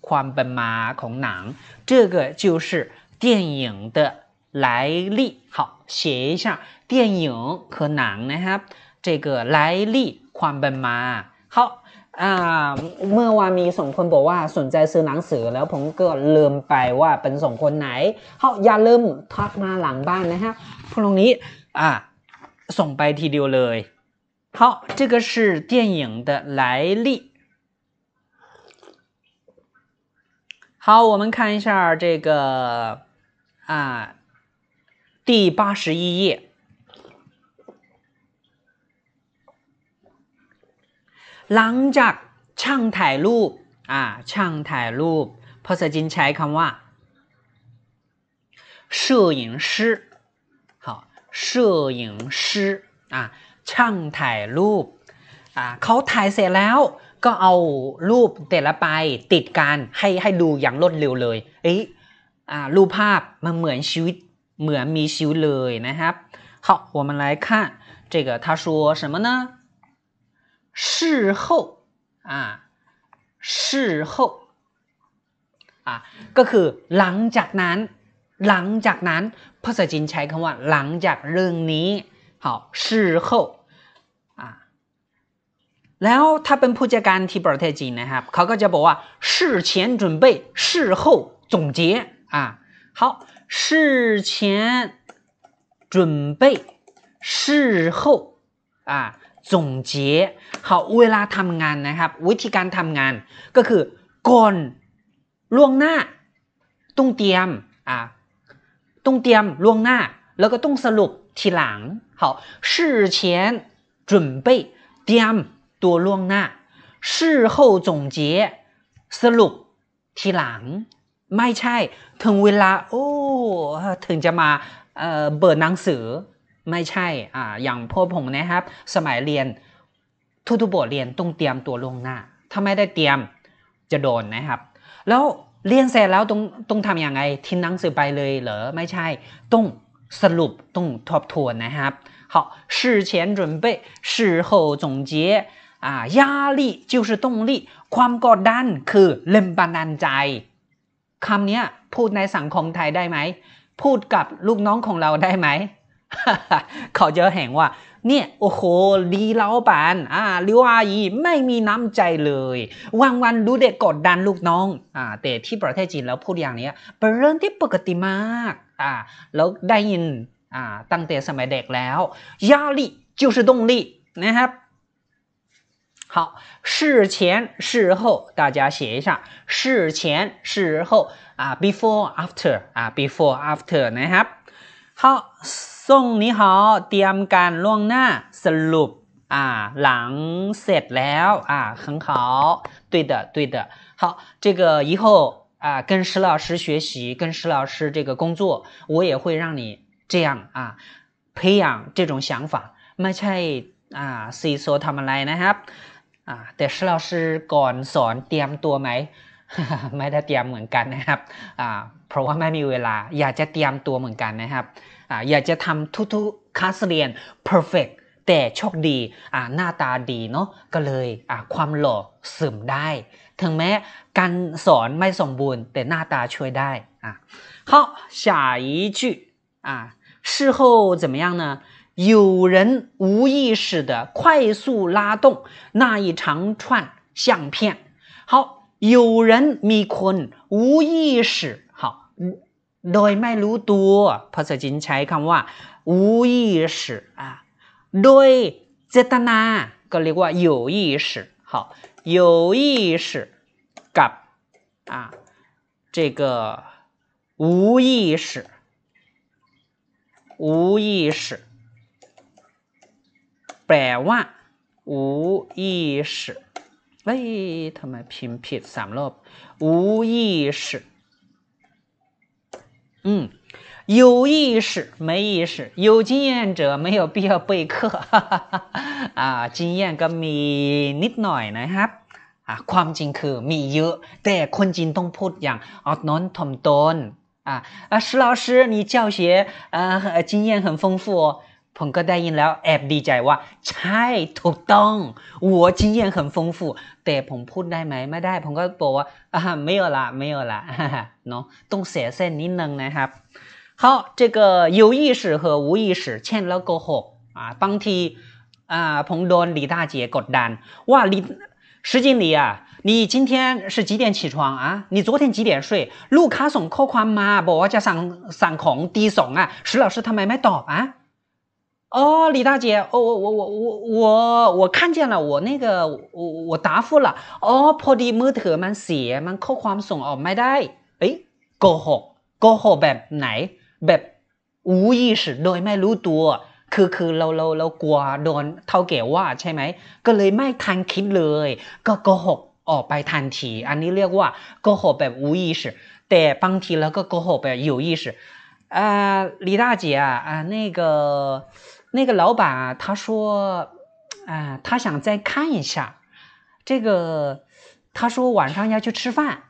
宽本嘛空囊这个就是电影的来历好写一下电影和囊呢哈这个来历。ความเป็นมาเขาเมื่อวานมีสองคนบอกว่าสนใจซื้อหนังสือ แล้วผมก็ลืมไปว่าเป็นสองคนไหนเขาอย่าลืมทักมาหลังบ้านนะฮะพวกนี้อ่าส่งไปทีเดียวเลยเขา这个是电影的来历好，我们看一下这个啊，第八十一页。หลังจากช่างถ่ายรูปอ่าช่างถ่ายรูปภาษาจีนใช้คำว่า摄影师好摄影师อ่าช่างถ่ายรูปอ่าเขาถ่ายเสร็จแล้ว ก็เอารูปแต่ละไป ติดกันให้ให้ดูอย่างรวดเร็วเลย เอ้ยอ่ารูปภาพมันเหมือนชีวิตเหมือนมีชีวิตเลยนะครับ好我们来看这个他说什么呢事后啊，事后啊，个是“狼藉难”，“狼藉难”，破折号金拆开嘛，“狼藉”“这尼”，好，事后啊。然后他跟破折号讲题不要太紧了哈，考考家宝啊，事前准备，事后总结啊，好事前准备，事后啊。ส่งเจี๋ยเขาเวลาทำงานนะครับ วิธีการทำงานก็คือก่อนล่วงหน้าต้องเตรียมอ่าต้องเตรียมล่วงหน้า แล้วก็ต้องสรุปทีหลังเขา事前准备เตรียมตัวล่วงหน้า事后总结สรุปทีหลัง ไม่ใช่ ถึงเวลาโอ้ถึงจะมาเอ่อเปิดหนังสือไม่ใช่ อ่า อย่างพวกผมนะครับ สมัยเรียน ทุกๆบทเรียน ต้องเตรียมตัวลงหน้า ถ้าไม่ได้เตรียมจะโดนนะครับ แล้วเรียนเสร็จแล้วต้องต้องทำอย่างไง ทิ้งหนังสือไปเลยเหรอ ไม่ใช่ ต้องสรุป ต้องทบทวนนะครับ好事前准备事后总结อ压力就是动力ความกดดันคือเล่มบันดาลใจคำนี้พูดในสังคมไทยได้ไหม พูดกับลูกน้องของเราได้ไหมเขาจะแห่งว่าเนี่ยโอ้โหลีเล้าปานอ่าลิวอายีไม่มีน้ำใจเลย วันวันดูเด็กกดดันลูกน้องอ่าแต่ที่ประเทศจีนแล้วพูดอย่างนี้เป็นเรื่องที่ปกติมากอ่าแล้วได้ยินอ่าตั้งแต่สมัยเด็กแล้ว压力就是动力นะครับ好，事前事后，大家写一下事前事后啊，before after 啊，before after นะครับ好。ส่งนเขาเตรียมการล่วงหน้าสรุปอ่าหลังเสร็จแล้วอ่า很好对的对的好这个以后啊跟石老师学习跟石老师这个工作我也会让你这样啊培养这种想法ไม่ใช่อ่าสีโซทำอะไรนะครับอ่าแต่石老师ก่อนสอนเตรียมตัวไหมไม่ได้เตรียมเหมือนกันนะครับอ่าเพราะว่าไม่มีเวลาอยากจะเตรียมตัวเหมือนกันนะครับอยากจะทำทุกๆคลาสเรียน perfect แต่โชคดีหน้าตาดีเนาะก็เลยความหล่อเสริมได้ ถึงแม้การสอนไม่สมบูรณ์แต่หน้าตาช่วยได้ อ่ะ好下一句啊事后怎么样呢有人无意识的快速拉动那一长串相片。好，有人มีคน无意识好โดยไม่รู้ตัว，菩萨金ใช้คำว่า无意识啊，โดยเจตนา ก็เรียกว่า有意识，好，有意识，gap 啊，这个无意识，无意识，百万无意识，哎，他们拼拼散了，无意识。嗯，有意识没意识？有经验者没有必要备课 (laughs) 啊，经验跟米呢？呢哈啊，ความจริงคือมีเยอะ，แต่คนจริงต้องพูดอย่างอดนนทน啊啊，石老师，你教学啊经验很丰富。哦。ผมก็ได้ยินแล้ว，แอบดีใจว่า，ใช่，ถูกต้อง，我经验很丰富，但，我，说，得，没，没，得，我，就，说，没有了，没有了，懂，谢谢，你，弄，的，哈，好，这个，有意识和无意识，前路，高，河，啊，帮，替，啊，彭多，李大姐，搞单，哇，李，石经理啊，你，今天，是，几点，起床，啊，你，昨天，几点，睡，ลูกค้าส่งข้อความมาบอกว่าจะสั่งสั่งของตีสองอะ，石老师，他，没，没，答，啊。哦，李大姐，哦，我我我我我我看见了，我那个我我答复了，OPPO 的模特蛮邪蛮抠框送哦，买得，哎，โกหก，โกหกแบบไหน？แบบ无意识，โดยไม่รู้ตัว，คือคือเราเราเรากลัวโดนเท่าเกว่าใช่ไหม？ก็เลยไม่ทันคิดเลยก็โกหกออกไปทันทีอันนี้เรียกว่าโกหกแบบ无意识，แต่บางทีเราก็โกหกแบบ有意识，啊，李大姐啊啊那个。那个老板他说，哎，他想再看一下，这个，他说晚上要去吃饭，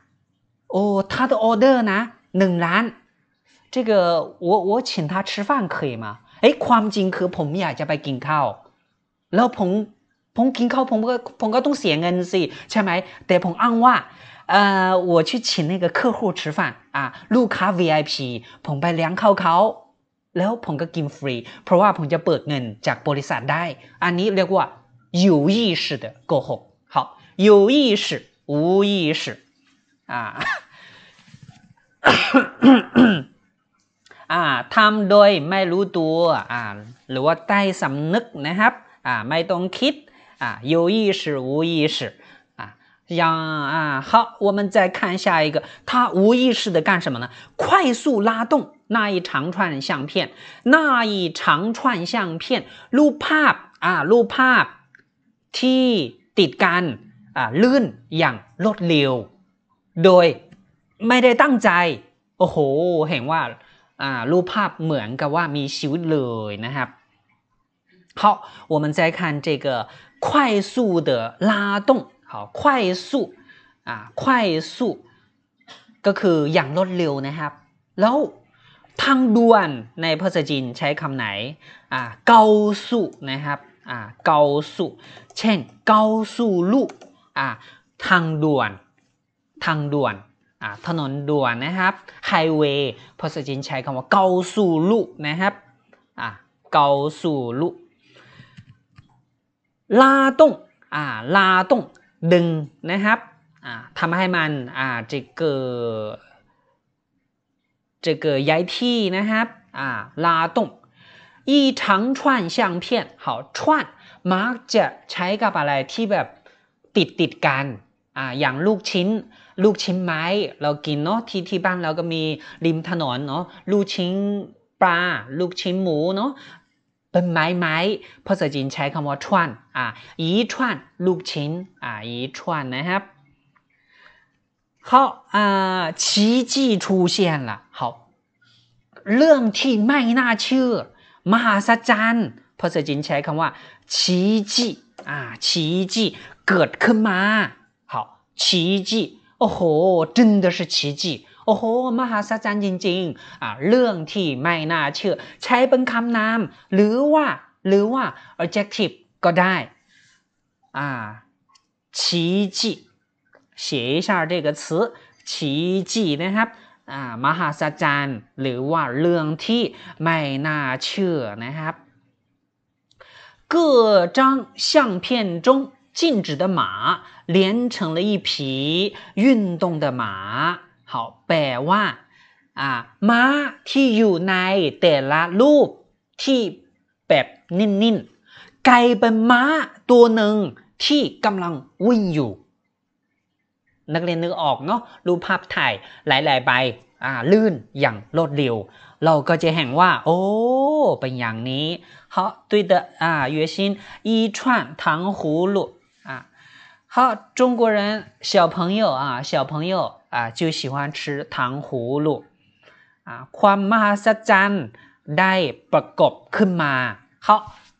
哦，他的 order 呢，冷然，这个我我请他吃饭可以吗？哎，宽金和彭米亚加白金卡哦，然后彭彭金靠彭个彭个东西恩噻，前没得彭暗话，呃，我去请那个客户吃饭啊，卢卡 VIP 彭白梁卡卡。แล้วผมก็กินฟรี เพราะว่าผมจะเปิดเงินจากบริษัทได้ อันนี้เรียกว่า有意识的โกหก好有意识无意识อ่าอาทำโดยไม่รู้ตัวอ่าหรือว่าใต้สำนึกนะครับอ่าไม่ต้องคิดอ่า有意识无意识อย่呀啊，好，我们再看下一个，他无意识的干什么呢？快速拉动那一长串相片那一长串相片รูปภาพอ่ารูปภาพที่ติดกันอ่าลื่นอย่างรวดเร็ว โดยไม่ได้ตั้งใจโอ้โหเห็นว่าอ่ารูปภาพเหมือนกับว่ามีชีวิตเลยนะครับ好，我们再看这个快速的拉动。好，快速啊，快速ก็คืออย่างรวดเร็วนะครับแล้วทางด่วนในภาษาจีนใช้คำไหน อ่า เกาสุนะครับ อ่า เกาสุ เช่น เกาสุลุอ่า ทางด่วน ทางด่วน อ่า ถนนด่วนนะครับ ไฮเวย์ ภาษาจีนใช้คำว่าเกาสุลุนะครับ อ่าเกาสุลุลาตงอ่าลาตงดึงนะครับ อ่าทำให้มัน อ่าจะเกิด这个ย้ายที่นะครับอ่าลาตงอีทั้งชนช่างเพี้ยน好ช่านมักจะใช้กับอะไรที่แบบติดติดกันอ่าอย่างลูกชิ้น ลูกชิ้นไม้เรากินเนาะที่ที่บ้านเราก็มีริมถนนเนาะลูกชิ้นปลาลูกชิ้นหมูเนาะเป็นไม้ไม้ภาษาจีนใช้คำว่าช่านอ่าอีชนลูกชิ้นอ่าอีชนนะครับ好啊、呃，奇迹出现了เรื่องที่ไม่น่าเชื่อ มหาศาลภาษาจีนใช้คำว่าชีจีอ่าชีจีเกิดขึ้นมา好奇迹โอ้โห真的是奇迹โอ้โห มหาศาลจริงๆอ่าเรื่องที่ไม่น่าเชื่อ ใช้เป็นคำนาม หรือว่า หรือว่า adjective ก็ได้อ่า奇迹写一下这个词奇迹นะครับมหาสจรรย์หรือว่าเรื่องที่ไม่น่าเชื่อนะครับ各张相片中静止的马连成了一匹运动的马好แปลว่าอ่า ม้าที่อยู่ในแต่ละรูปที่แบบนิ่นๆกลายเป็นม้าตัวหนึ่งที่กำลังวิ่งอยู่นักเรียนนึกออกเนาะรูปภาพถ่ายหลายๆใบอ่าลื่นอย่างรวดเร็ว เราก็จะแห่งว่าโอ้เป็นอย่างนี้好对的啊原薪一串糖葫芦啊好中国人小朋友啊小朋友啊就喜欢吃糖葫芦啊ความมหัศจรรย์ได้ประกอบขึ้นมา好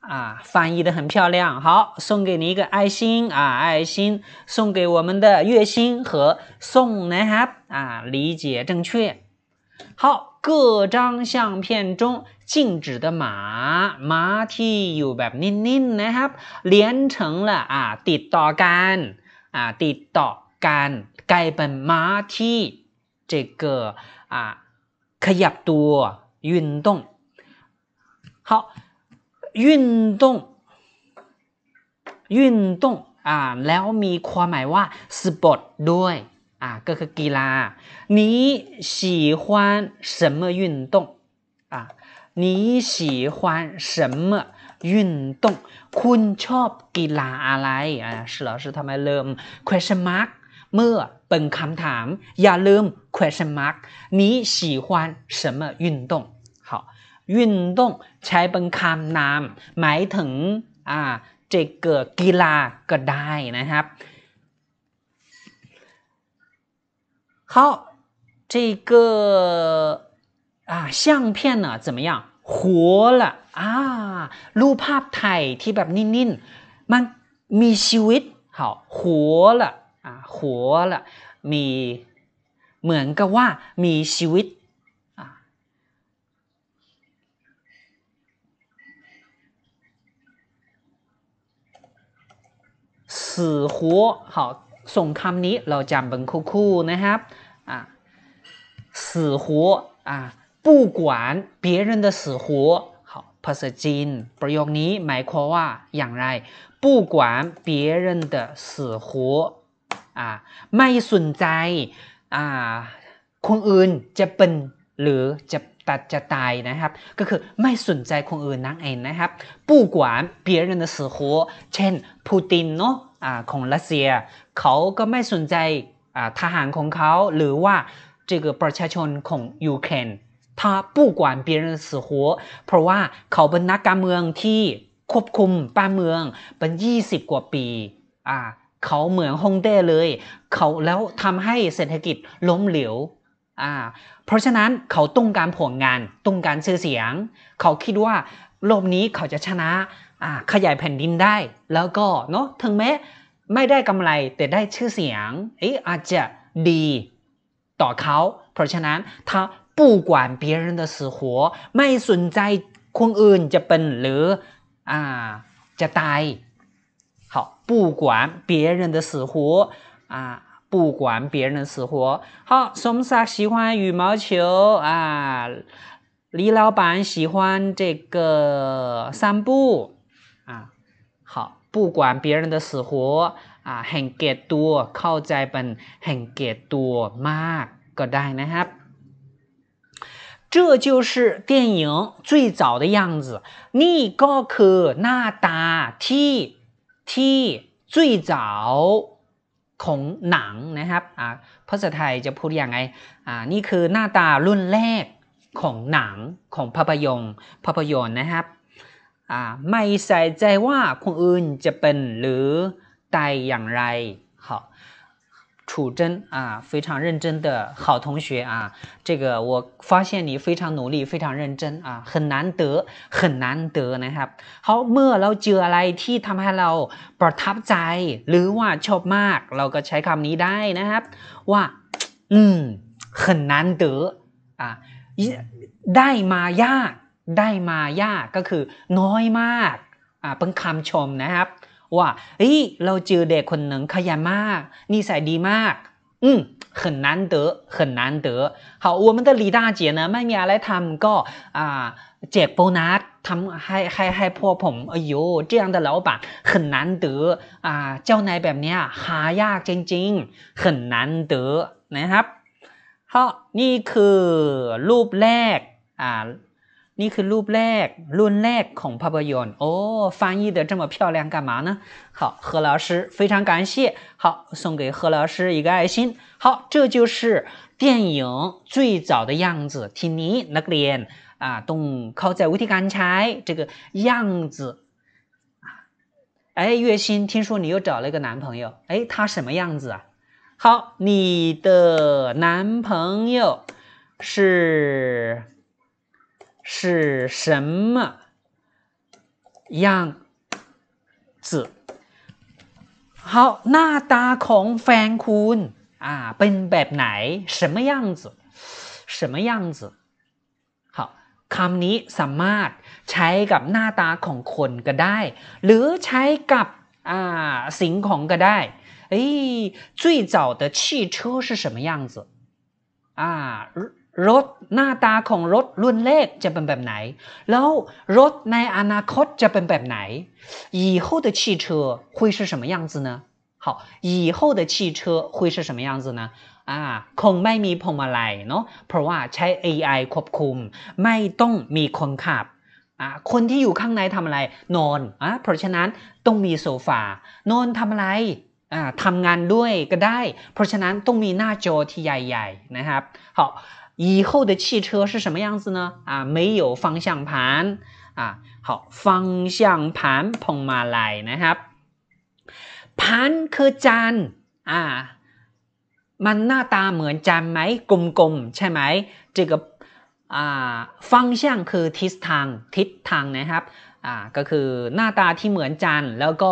啊，翻译的很漂亮，好，送给你一个爱心啊，爱心送给我们的月星和宋男孩啊，理解正确，好，各张相片中静止的马马蹄有百分之零，男孩连成了啊，地道干啊，地道干盖本马蹄这个啊可以多运动，好。运动运动อ่าแล้วมีความหมายว่าสปอร์ตด้วยอ่าก็คือกีฬา你喜欢什么运动อ่า你喜欢什么运动คุณชอบกีฬาอะไรอ่าิ老师ทำไมเริ่ม question mark เมื่อเป็นคำถาม อย่าลืม question mark 你喜欢什么运动ยุ่นต้งใช้เป็นคำนามหมายถึงอ่าเจเกิดกีฬาก็ได้นะครับเขา这个啊相片呢怎么样หัวละอ่ารูปภาพไทยที่แบบนิ่งๆมันมีชีวิตเ活了啊หัวละอ่าหัวละมีเหมือนกับว่ามีชีวิตสือหัว好ส่งคำนี้เราจำเป็นคู่ๆนะครับอ่ะสือหัวอ่ะ不管别人的死活好ภาษาจีนประโยคนี้หมายความว่าอย่างไร不管别人的死活อ่ะไม่สนใจอ่คนอื่นจะเป็นหรือจะตัดจะตายนะครับ ก็คือไม่สนใจคนอื่นนั่นเองนะครับ不管别人的死活เช่นปูตินเนาะของรัสเซียเขาก็ไม่สนใจทหารของเขาหรือว่า这个ประชาชนของยูเครน他不管别人死活เพราะว่าเขาเป็นนักการเมืองที่ควบคุมบ้านเมืองเป็นยี่สิบกว่าปีอ่าเขาเหมือนฮงเต้เลยเขาแล้วทำให้เศรษฐกิจล้มเหลวอ่าเพราะฉะนั้นเขาต้องการผลงานต้องการชื่อเสียงเขาคิดว่าโลกนี้เขาจะชนะขยายแผ่นดินได้แล้วก็เนาะถึงแม้ไม่ได้กำไรแต่ได้ชื่อเสียงเอ๊ะอาจจะดีต่อเขาเพราะฉะนั้นถ้าปูกวนเ别人的死活ไม่สนใจคนอื่นจะเป็นหรืออ่าจะตาย好不管别人的死活啊不管别人的死活。好，ิ์喜欢羽毛球啊，李老板喜欢这个散步。好，不管别人的死活啊，很ห多，靠เก很ตัวเข้าใจเป็นหเกตัวมากก็ได้นะครับ这就是电影最早的样子。นี่ก็คือหน้าตาที่ที่最早ของหนังนะครับอ่าภาษาไทยจะพูดยังไงอ่านี่คือหน้าตารุ่นแรกของหนังของภาพยนตร์ภาพยนตร์นะครับ่าไม่ใส่ใจว่าคนอื่นจะเป็นหรือตายอย่างไร好楚真啊，非常认真的好同学啊，这个我发现你非常努力，非常认真啊，很难得，很难得นะครับเขาเมื่อเราเจออะไรที่ทำให้เราประทับใจ หรือว่าชอบมากเราก็ใช้คำนี้ได้นะครับ ว่า อืม很难得啊，ได้มายากได้มายากก็คือน้อยมาก อ่าเป็นคำชมนะครับ ว่า เฮ้ย เราเจอเด็กคนหนึ่งขยันมากนิสัยดีมาก อืม很难得，很难得。好，我们的李大姐呢，ไม่มีอะไรทำก็อ่าแจกโบนัสทำให้ให้ให้พวกผมเอ้ย这样的老板很难得อ่าเจ้านายแบบเนี้ยหายากจริงๆ很难得นะครับ好นี่คือรูปแรกอ่า你可露不赖，露不赖，恐怕不有哦。翻译的这么漂亮，干嘛呢？好，何老师非常感谢。好，送给何老师一个爱心。好，这就是电影最早的样子。挺你那个脸啊，东靠在楼梯杆上，这个样子啊。哎，月薪听说你又找了一个男朋友？哎，他什么样子啊？好，你的男朋友是。是什么样子？好，那大孔凡坤啊，เป็นแบบไหน？什么样子？什么样子？好，คำนี้สามารถใช้กับหน้าตาของคนก็ได้หรือใช้กับ啊สิ่งของก็ได้。哎，最早的汽车是什么样子？啊，日。รถหน้าตาของรถรุ่นเลขจะเป็นแบบไหน แล้วรถในอนาคตจะเป็นแบบไหน以后的汽车会是什么样子呢好以后的汽车会是什么样子呢อ่าคงไม่มีพวงมาลัยเนาะเพราะว่าใช้ AI ควบคุม ไม่ต้องมีคนขับ อ่า คนที่อยู่ข้างในทำอะไร นอน อ่ะเพราะฉะนั้นต้องมีโซฟา นอนทำอะไร อ่าทำงานด้วยก็ได้ เพราะฉะนั้นต้องมีหน้าจอที่ใหญ่ ๆ นะครับา以后的汽车是什么样子呢？啊，没有方向盘啊。好，方向盘碰มาลหยนะครับ盘คือจานอมันหน้าตาเหมือนจานไหมกลมๆใช่ไหม这个อ่าฟังช่งคือทิศทางทิศทางนะครับอ่าก็คือหน้าตาที่เหมือนจานแล้วก็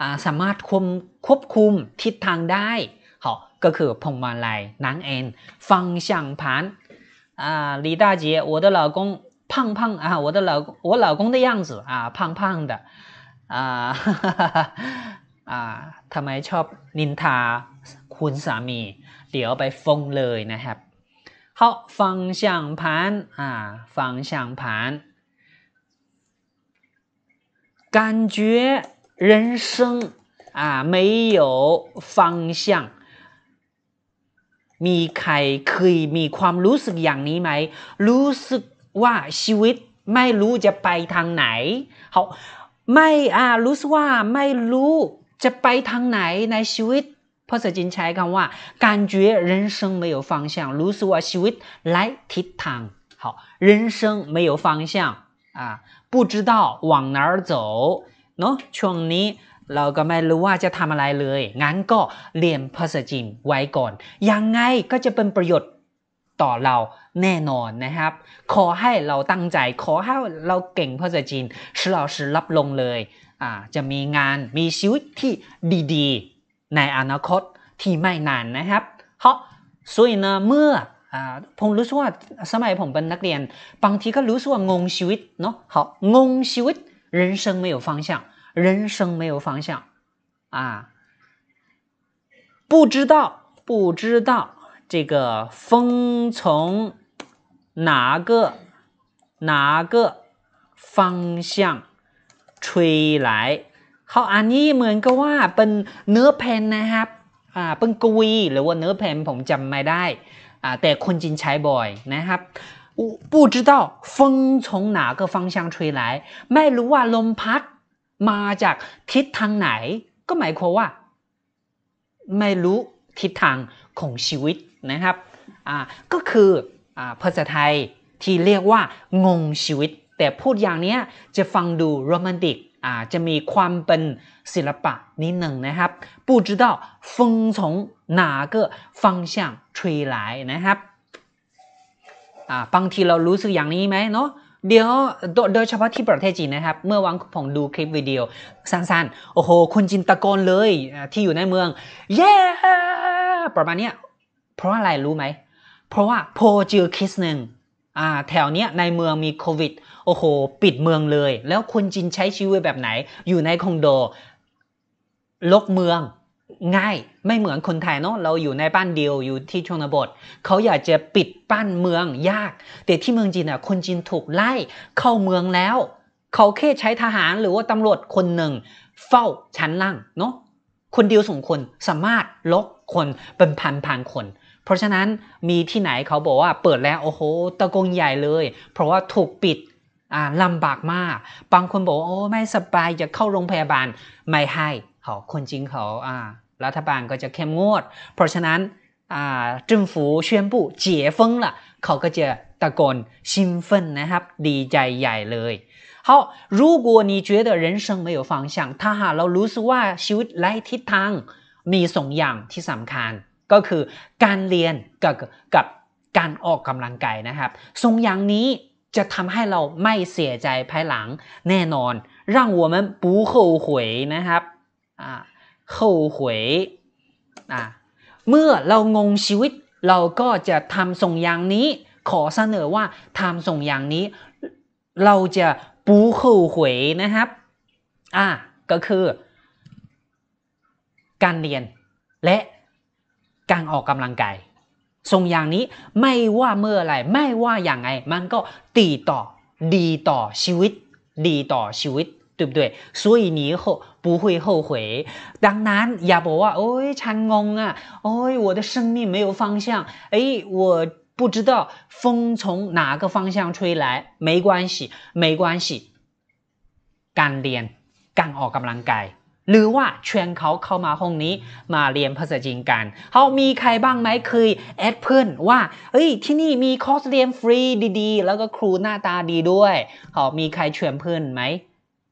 อ่าสามารถควบควบคุมทิศทางได้好ก็คือพงมาลัยนังเอ็นฟังช่างผ่าน啊，李大姐，我的老公胖胖啊，我的老公，我老公的样子啊，胖胖的，啊 (laughs) 啊，ทำไมชอบนินทาคุณสามีเดี๋ยวไปฟงเลยนะครับ，好方向盘啊方向盘，感觉人生啊没有方向。มีใครเคยมีความรู้สึกอย่างนี้ไหม รู้สึกว่าชีวิตไม่รู้จะไปทางไหน เขาไม่อารู้สึกว่าไม่รู้จะไปทางไหนในชีวิตภาษาจีนใช้คำว่า การ觉人生没有方向รู้สึกว่าชีวิตไร้ทิศทาง好人生没有方向啊不知道往哪儿走เนาะช่วงนี้เราก็ไม่รู้ว่าจะทำอะไรเลย งั้นก็เรียนภาษาจีนไว้ก่อน ยังไงก็จะเป็นประโยชน์ต่อเราแน่นอนนะครับ ขอให้เราตั้งใจ ขอให้เราเก่งภาษาจีนสลอสรับลงเลย อ่า จะมีงาน มีชีวิตที่ดี ๆ ในอนาคตที่ไม่นานนะครับ เพราะสุยนะเมื่อผมรู้สึกว่าสมัยผมเป็นนักเรียน บางทีก็รู้สึกว่างงชีวิตเนาะเขางงชีวิต人生没有方向人生没有方向，啊，不知道，不知道这个风从哪个哪个方向吹来。好，อันนี้เหมือนกับว่าเป็นเนื้อเพลงนะครับ，啊，เป็นกรวี่หรือว่าเนื้อเพลงผมจำไม่ได้，啊，แต่คนจีนใช้บ่อยนะครับ，我不知道风从哪个方向吹来。ไม่รู้ว่าลมพัดมาจากทิศทางไหนก็หมายความว่า ไม่รู้ทิศทางของชีวิตนะครับก็คืออภาษาไทยที่เรียกว่า งงชีวิต แต่พูดอย่างนี้จะฟังดูโรแมนติกจะมีความเป็นศิลปะนิดหนึ่งนะครับ不知道风从哪个方向吹来นะครับบางทีเรารู้สึกอย่างนี้ไหมเนาะเดี๋ยวโดยเฉพาะที่ประเทศจีนนะครับ เมื่อวังผมดูคลิปวิดีโอ สั้นๆ โอ้โหคนจีนตะโกนเลยที่อยู่ในเมืองเย้ yeah! ประมาณนี้ เพราะอะไรรู้ไหม เพราะว่า โพเจอคิสหนึ่งแถวเนี้ยในเมืองมีโควิด โอ้โห ปิดเมืองเลย แล้วคนจีนใช้ชีวิตแบบไหน อยู่ในคอนโด ลกเมืองง่ายไม่เหมือนคนไทยเนาะเราอยู่ในบ้านเดียวอยู่ที่ชนบทเขาอยากจะปิดบ้านเมืองยากแต่ที่เมืองจีนอ่ะ คนจีนถูกไล่เข้าเมืองแล้ว เขาแค่ใช้ทหารหรือว่าตำรวจคนหนึ่ง เฝ้าชั้นล่างเนาะคนเดียวสองคนสามารถล็อกคนเป็นพันพันคน เพราะฉะนั้นมีที่ไหนเขาบอกว่า เปิดแล้ว โอ้โหตะกงใหญ่เลย เพราะว่าถูกปิดลำบากมากบางคนบอกโอ้ไม่สบายจะเข้าโรงพยาบาลไม่ให้เขาคนจริงเขาอ่ารัฐบาลก็จะเข้มงวด เพราะฉะนั้นจึงฟูเชียนูุเจี๋ยฟงล่ะเขาก็จะตะโกนชิมฟินนะครับ ดีใจใหญ่เลย好，如果你觉得人生没有方向，ถ้าหากเรารู้สึกว่าชีวิตไร้ทิศทาง มีสองอย่างที่สำคัญ ก็คือการเรียนกับกับการออกกำลังกายนะครับสองอย่างนี้ จะทำให้เราไม่เสียใจภายหลัง แน่นอน让我们不后悔นะครับอ่า后悔อะเมื่อเรางงชีวิตเราก็จะทำส่งอย่างนี้ ขอเสนอว่าทำส่งอย่างนี้เราจะปูเขหวยนะครับอ่ะก็คือการเรียนและการออกกำลังกายส่งอย่างนี้ไม่ว่าเมื่อไรไม่ว่าอย่างไรมันก็ตีต่อดีต่อชีวิต ดีต่อชีวิต对不对？所以你以后不会后悔。当然，亚伯啊，哎，成功啊，哎，我的生命没有方向，哎，我不知道风从哪个方向吹来，没关系，没关系。干า干เียกาออกำลังกายหรือว่าชวนเขาเข้ามาห้องนี้มาเรียนภาษาจีนกันเขามีใครบ้างไหมเคยแอดเพื่อนว่าเอ้ยที่นี่มีคอร์สเรียนฟรีดีๆแล้วก็ครูหน้าตาดีด้วยเขามีใครชวนเพื่อนไหม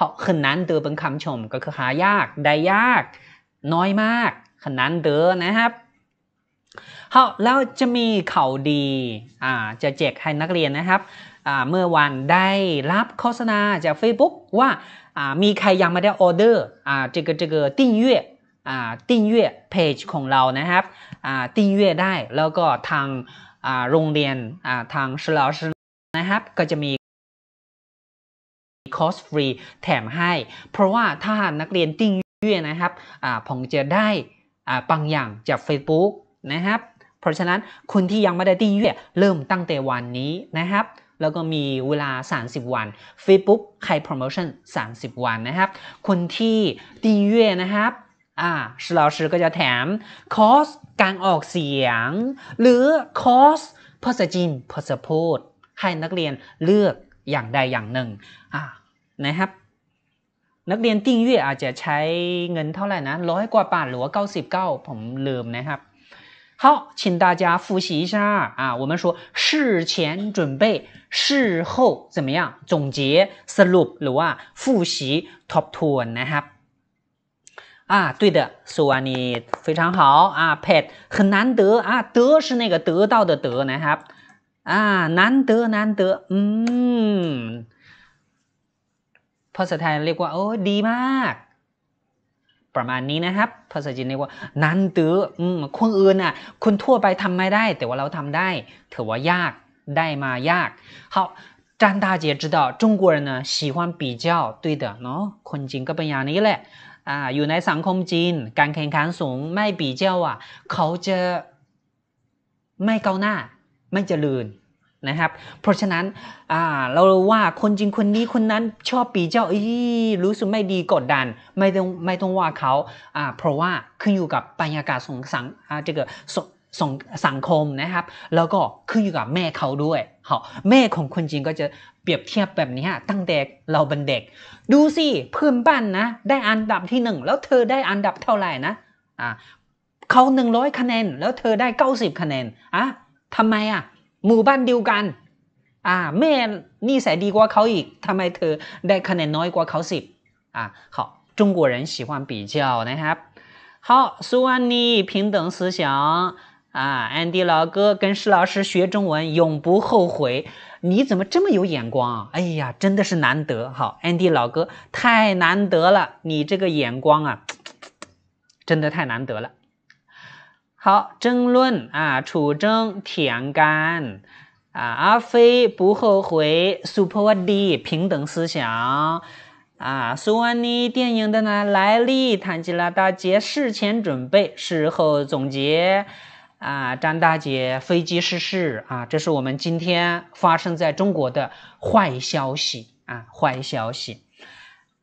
เขาขนนั้นเดอเป็นคำชมก็คือหายากได้ยากน้อยมากคนนั้นเดอนะครับเขาแล้วจะมีข่าวดี อ่าจะแจกให้นักเรียนนะครับ อ่าเมื่อวันได้รับโฆษณาจาก Facebook ว่า อ่ามีใครยังไม่ได้ออเดอร์ อ่าจจกกติ้งเย่อ่าติ้งเย่เพจของเรานะครับ อ่าติงเย่ได้แล้วก็ทาง อ่าโรงเรียน อ่าทางสลาสนะครับ ก็จะมีคอสฟรีแถมให้ เพราะว่าถ้านักเรียนติ้งเย่นะครับ ผมจะได้บางอย่างจาก Facebook นะครับเพราะฉะนั้นคนที่ยังไม่ได้ติ้งเย่เริ่มตั้งแต่วันนี้นะครับ แล้วก็มีเวลา 30 วัน Facebook ใครโปรโมชั่น 30 วันนะครับ คนที่ติ้เย่นะครับอ่าสิลาชิก็จะแถมคอสการออกเสียง หรือคอสภาษาจีนภาษาพูดให้นักเรียนเลือกอย่างใดอย่างหนึ่งอ่านะครับนักเรียนติ้งยี่อาจจะใช้เงินเท่าไหร่นะร้อยกว่าบาทหรือว่าเเกก้าสิบ้าผมลืมนะครับ好，请大家复习一下啊！我们说事前准备，事后怎么样？总结、思路，หรือว่า复习 top two นะครับ啊，对的，苏安你非常好啊，Pat 很难得啊，得是那个得到的得นะครับ啊，难得难得，嗯。ภาษาไทยเรียกว่าโอ้ดีมาก ประมาณนี้นะครับ ภาษาจีนเรียกว่า นั่นตื้อคนอื่นอ่ะคนทั่วไปทำไม่ได้ แต่ว่าเราทำได้ถือว่ายากได้มายาก เขาจาน大姐知道中国人呢喜欢比较对的เนาะคนจีนก็เป็นอย่างนี้แหละอ่าอยู่ในสังคมจีน การแข่งขันสูง ไม่ปีเจ้า อ่ะ เขาจะไม่ก้าวหน้า ไม่เจริญนะครับ เพราะฉะนั้นเราว่าคนจริงคนนี้คนนั้นชอบปีเจ้าอีรู้สึกไม่ดีกดดันไม่ต้องไม่ต้องว่าเขาเพราะว่าขึ้นอยู่กับบรรยากาศของสังจะเกิดสงสังคมนะครับ แล้วก็ขึ้นอยู่กับแม่เขาด้วยเหรอแม่ของคนจีนก็จะเปรียบเทียบแบบนี้ตั้งแต่เราเป็นเด็ก ดูสิเพื่อนบ้านนะ ได้อันดับที่หนึ่งแล้วเธอได้อันดับเท่าไหร่นะอ่าเขาหนึ่งร้อยคะแนนแล้วเธอได้เก้าสิบคะแนนอ่ะทำไมอ่ะ母班丢干，啊，妹你才比过他一，他妹他得可能拿过考试，啊，好，中国人喜欢比较，等下，好，说完你平等思想，啊，Andy 老哥跟施老师学中文永不后悔，你怎么这么有眼光啊？哎呀，真的是难得，好，Andy 老哥太难得了，你这个眼光啊，真的太难得了。好，争论啊，楚争田干啊，阿飞不后悔，Super a D 平等思想啊，苏万妮电影的呢来历，谈吉拉大姐事前准备，事后总结啊，张大姐飞机失事啊，这是我们今天发生在中国的坏消息啊，坏消息。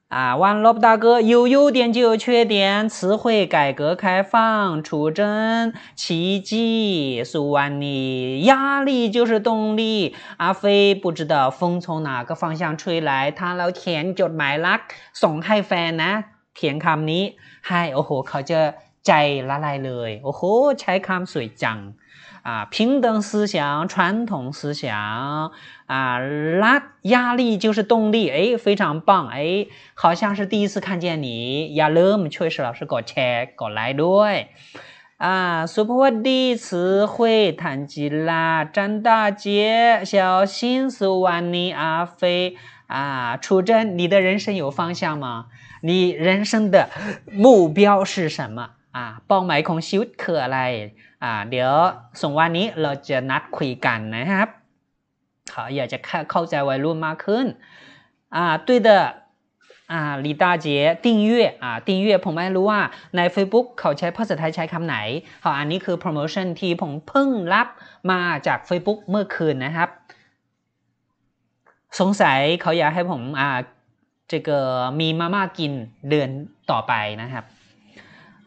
啊，胡萝卜大哥，有优点就有缺点。词汇：改革开放、出征、奇迹、苏万里、压力就是动力。阿飞不知道风从哪个方向吹来，他老天就买啦，送害泛呢，填卡尼，嗨哦吼，靠这。在那来了，哦吼！才看อ讲啊？平等思想、传统思想啊？拉压力就是动力，哎，非常棒，哎，好像是第一次看见你。亚勒姆确实，老师搞切搞来了，哎啊！说破的词汇，弹吉拉，张大姐，小心思，万尼阿飞啊！楚真，你的人生有方向吗？你人生的目标是什么？เป้าหมายของชีวิตคืออะไร เดี๋ยวส่งวันนี้เราจะนัดคุยกันนะครับ เขาอยากจะเข้าใจวัยรุ่นมากขึ้นอ่า对的อ่า李大姐ย่อ่าย่ผมไม่รู้ว่าใน Facebook เขาใช้ภาษาไทยใช้คำไหน เขาอันนี้คือโปรโมชั่นที่ผมเพิ่งรับมาจาก Facebook เมื่อคืนนะครับ สงสัยเขาอยากให้ผมอ่า这个มีมาม่ากินเดือนต่อไปนะครับ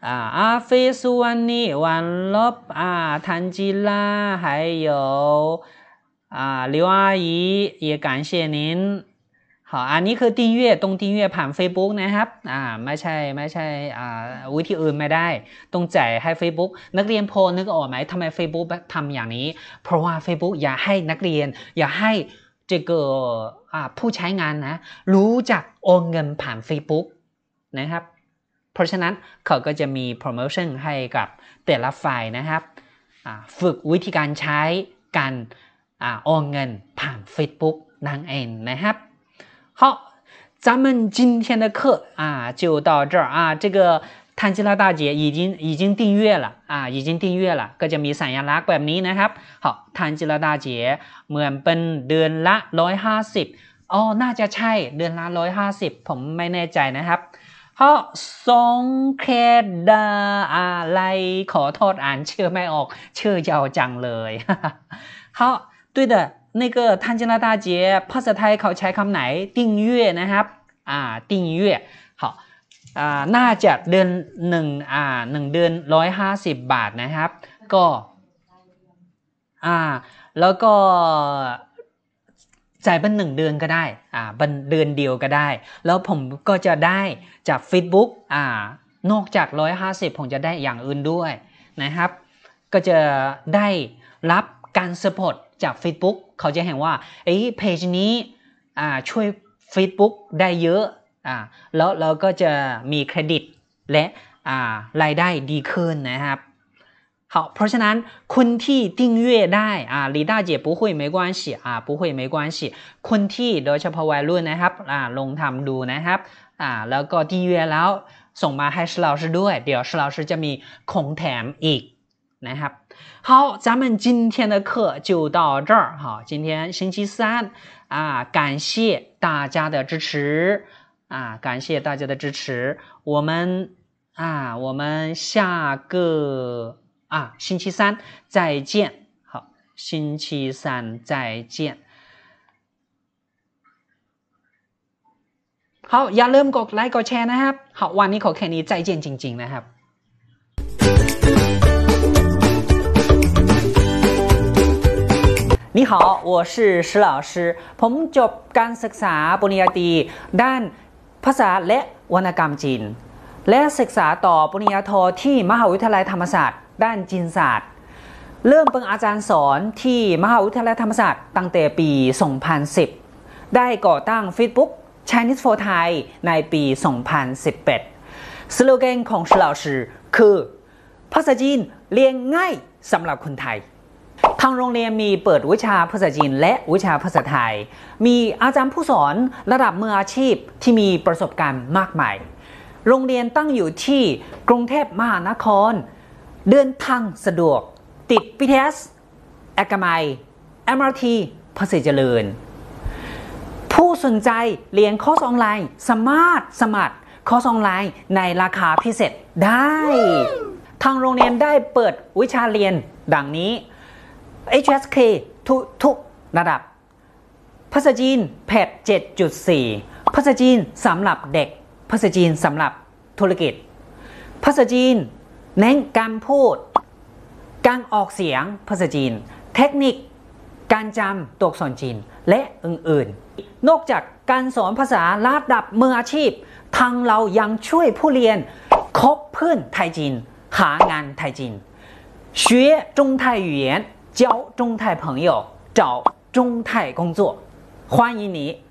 อาเฟิสุวนนีีวันลบอาทันจิลา还有啊刘阿姨也感谢您好อันนี้คือติ้งเย่ตรงติ้งเย่ผ่าน Facebook นะครับอ่าไม่ใช่ไม่ใช่อ่าวิธีอื่นไม่ได้ต้องจ่ายให้ Facebook นักเรียนโพนึกออกไหมทำไม Facebook ทำอย่างนี้ เพราะว่า Facebook อยากให้นักเรียน อยากให้这个อ่าผู้ใช้งานนะ รู้จักโอนเงินผ่าน Facebook นะครับราะฉะนั้นเขาก็จะมีโปรโมชั่นให้กับแต่ละฝ่ายนะครับฝึกวิธีการใช้การออมเงินผ่าน Facebook น่นเองนะครับ好咱们今天的课啊，就到这儿啊。这个炭吉拉大姐已经已经订阅了啊，已经订阅了。ก็จะมีสัญลักษณ์แบบนี้นะครับ好炭治郎大姐เหมือนเป็นเดือนละร้อยห้าสิบอ๋อน่าจะใช่เดือนละร้อยห้าสิบผมไม่แน่ใจนะครับเพราะสงเคดาอะไรขอโทษอ่านชื่อไม่ออกชื่อยาวจังเลย好对的那个ท่านจินตาเจียภาษาไทยเขาใช้คำไหน ติงเย่นะครับอ่าติงเย่好อ่าน่าจะเดือนหนึ่งอ่าหนึ่งเดือนร้อยห้าสิบบาทนะครับ ก็อ่าแล้วก็จ่ายเป็นหนึ่งเดือนก็ได้ อ่าเป็นเดือนเดียวก็ได้ แล้วผมก็จะได้จาก Facebook อ่า นอกจาก 150 ผมจะได้อย่างอื่นด้วยนะครับ ก็จะได้รับการสปอร์ตจาก Facebook เขาจะเห็นว่าไอ้เพจนี้ อ่า ช่วย Facebook ได้เยอะ อ่า แล้วเราก็จะมีเครดิตและ อ่า รายได้ดีขึ้นนะครับ好 p r o s e a n q u a n t ที่订阅袋啊，李大姐不会没关系啊，不会没关系。Quantity 多少破外论呢？哈啊，弄他า读呢？้啊，然后订阅了，送来 Herschel 氏，对 h e r s c h e มีของแถม，哈，好，咱们今天的课就到这儿哈，今天星期三啊，感谢大家的支持啊，感谢大家的支持，我们啊，我们下个。啊，星期三再见。好，星期三再见。好อย่าลืมกดไลค์กดแชร์นะครับ好วันนี้ขอแค่นี้ ใจเย็นจริงๆนะครับ你好，我是石老师。ผมจบการศึกษาปริญญาตรีด้านภาษาและวรรณกรรมจีน และศึกษาต่อปริญญาโทที่มหาวิทยาลัยธรรมศาสตร์ด้านจีนศาสตร์เริ่มเป็นอาจารย์สอนที่มหาวิทยาลัยธรรมศาสตร์ตั้งแต่ปี 2010 ได้ก่อตั้ง Facebook Chinese for Thai ในปี 2018 สโลแกนของชลาชือคือ ภาษาจีนเรียนง่ายสำหรับคนไทย ทางโรงเรียนมีเปิดวิชาภาษาจีน และวิชาภาษาไทย มีอาจารย์ผู้สอนระดับมืออาชีพที่มีประสบการณ์มากมาย โรงเรียนตั้งอยู่ที่กรุงเทพมหานครเดินทางสะดวกติด BTS แอกมัย MRT ภาษีเจริญผู้สนใจเรียนคอร์สออนไลน์สามารถ สมัครคอร์สออนไลน์ ในราคาพิเศษได้ ทางโรงเรียนได้เปิดวิชาเรียนดังนี้ HSK ทุกทุกระดับ ภาษาจีน แพท 7.4 ภาษาจีนสำหรับเด็กภาษาจีนสำหรับธุรกิจ ภาษาจีนเน้นการพูด การออกเสียงภาษาจีน เทคนิค การจำตัวอักษรจีน และอื่นๆ นอกจากการสอนภาษาระดับมืออาชีพ ทางเรายังช่วยผู้เรียนคบเพื่อนไทยจีน หางานไทยจีน学中泰语言交中泰朋友找中泰工作欢迎你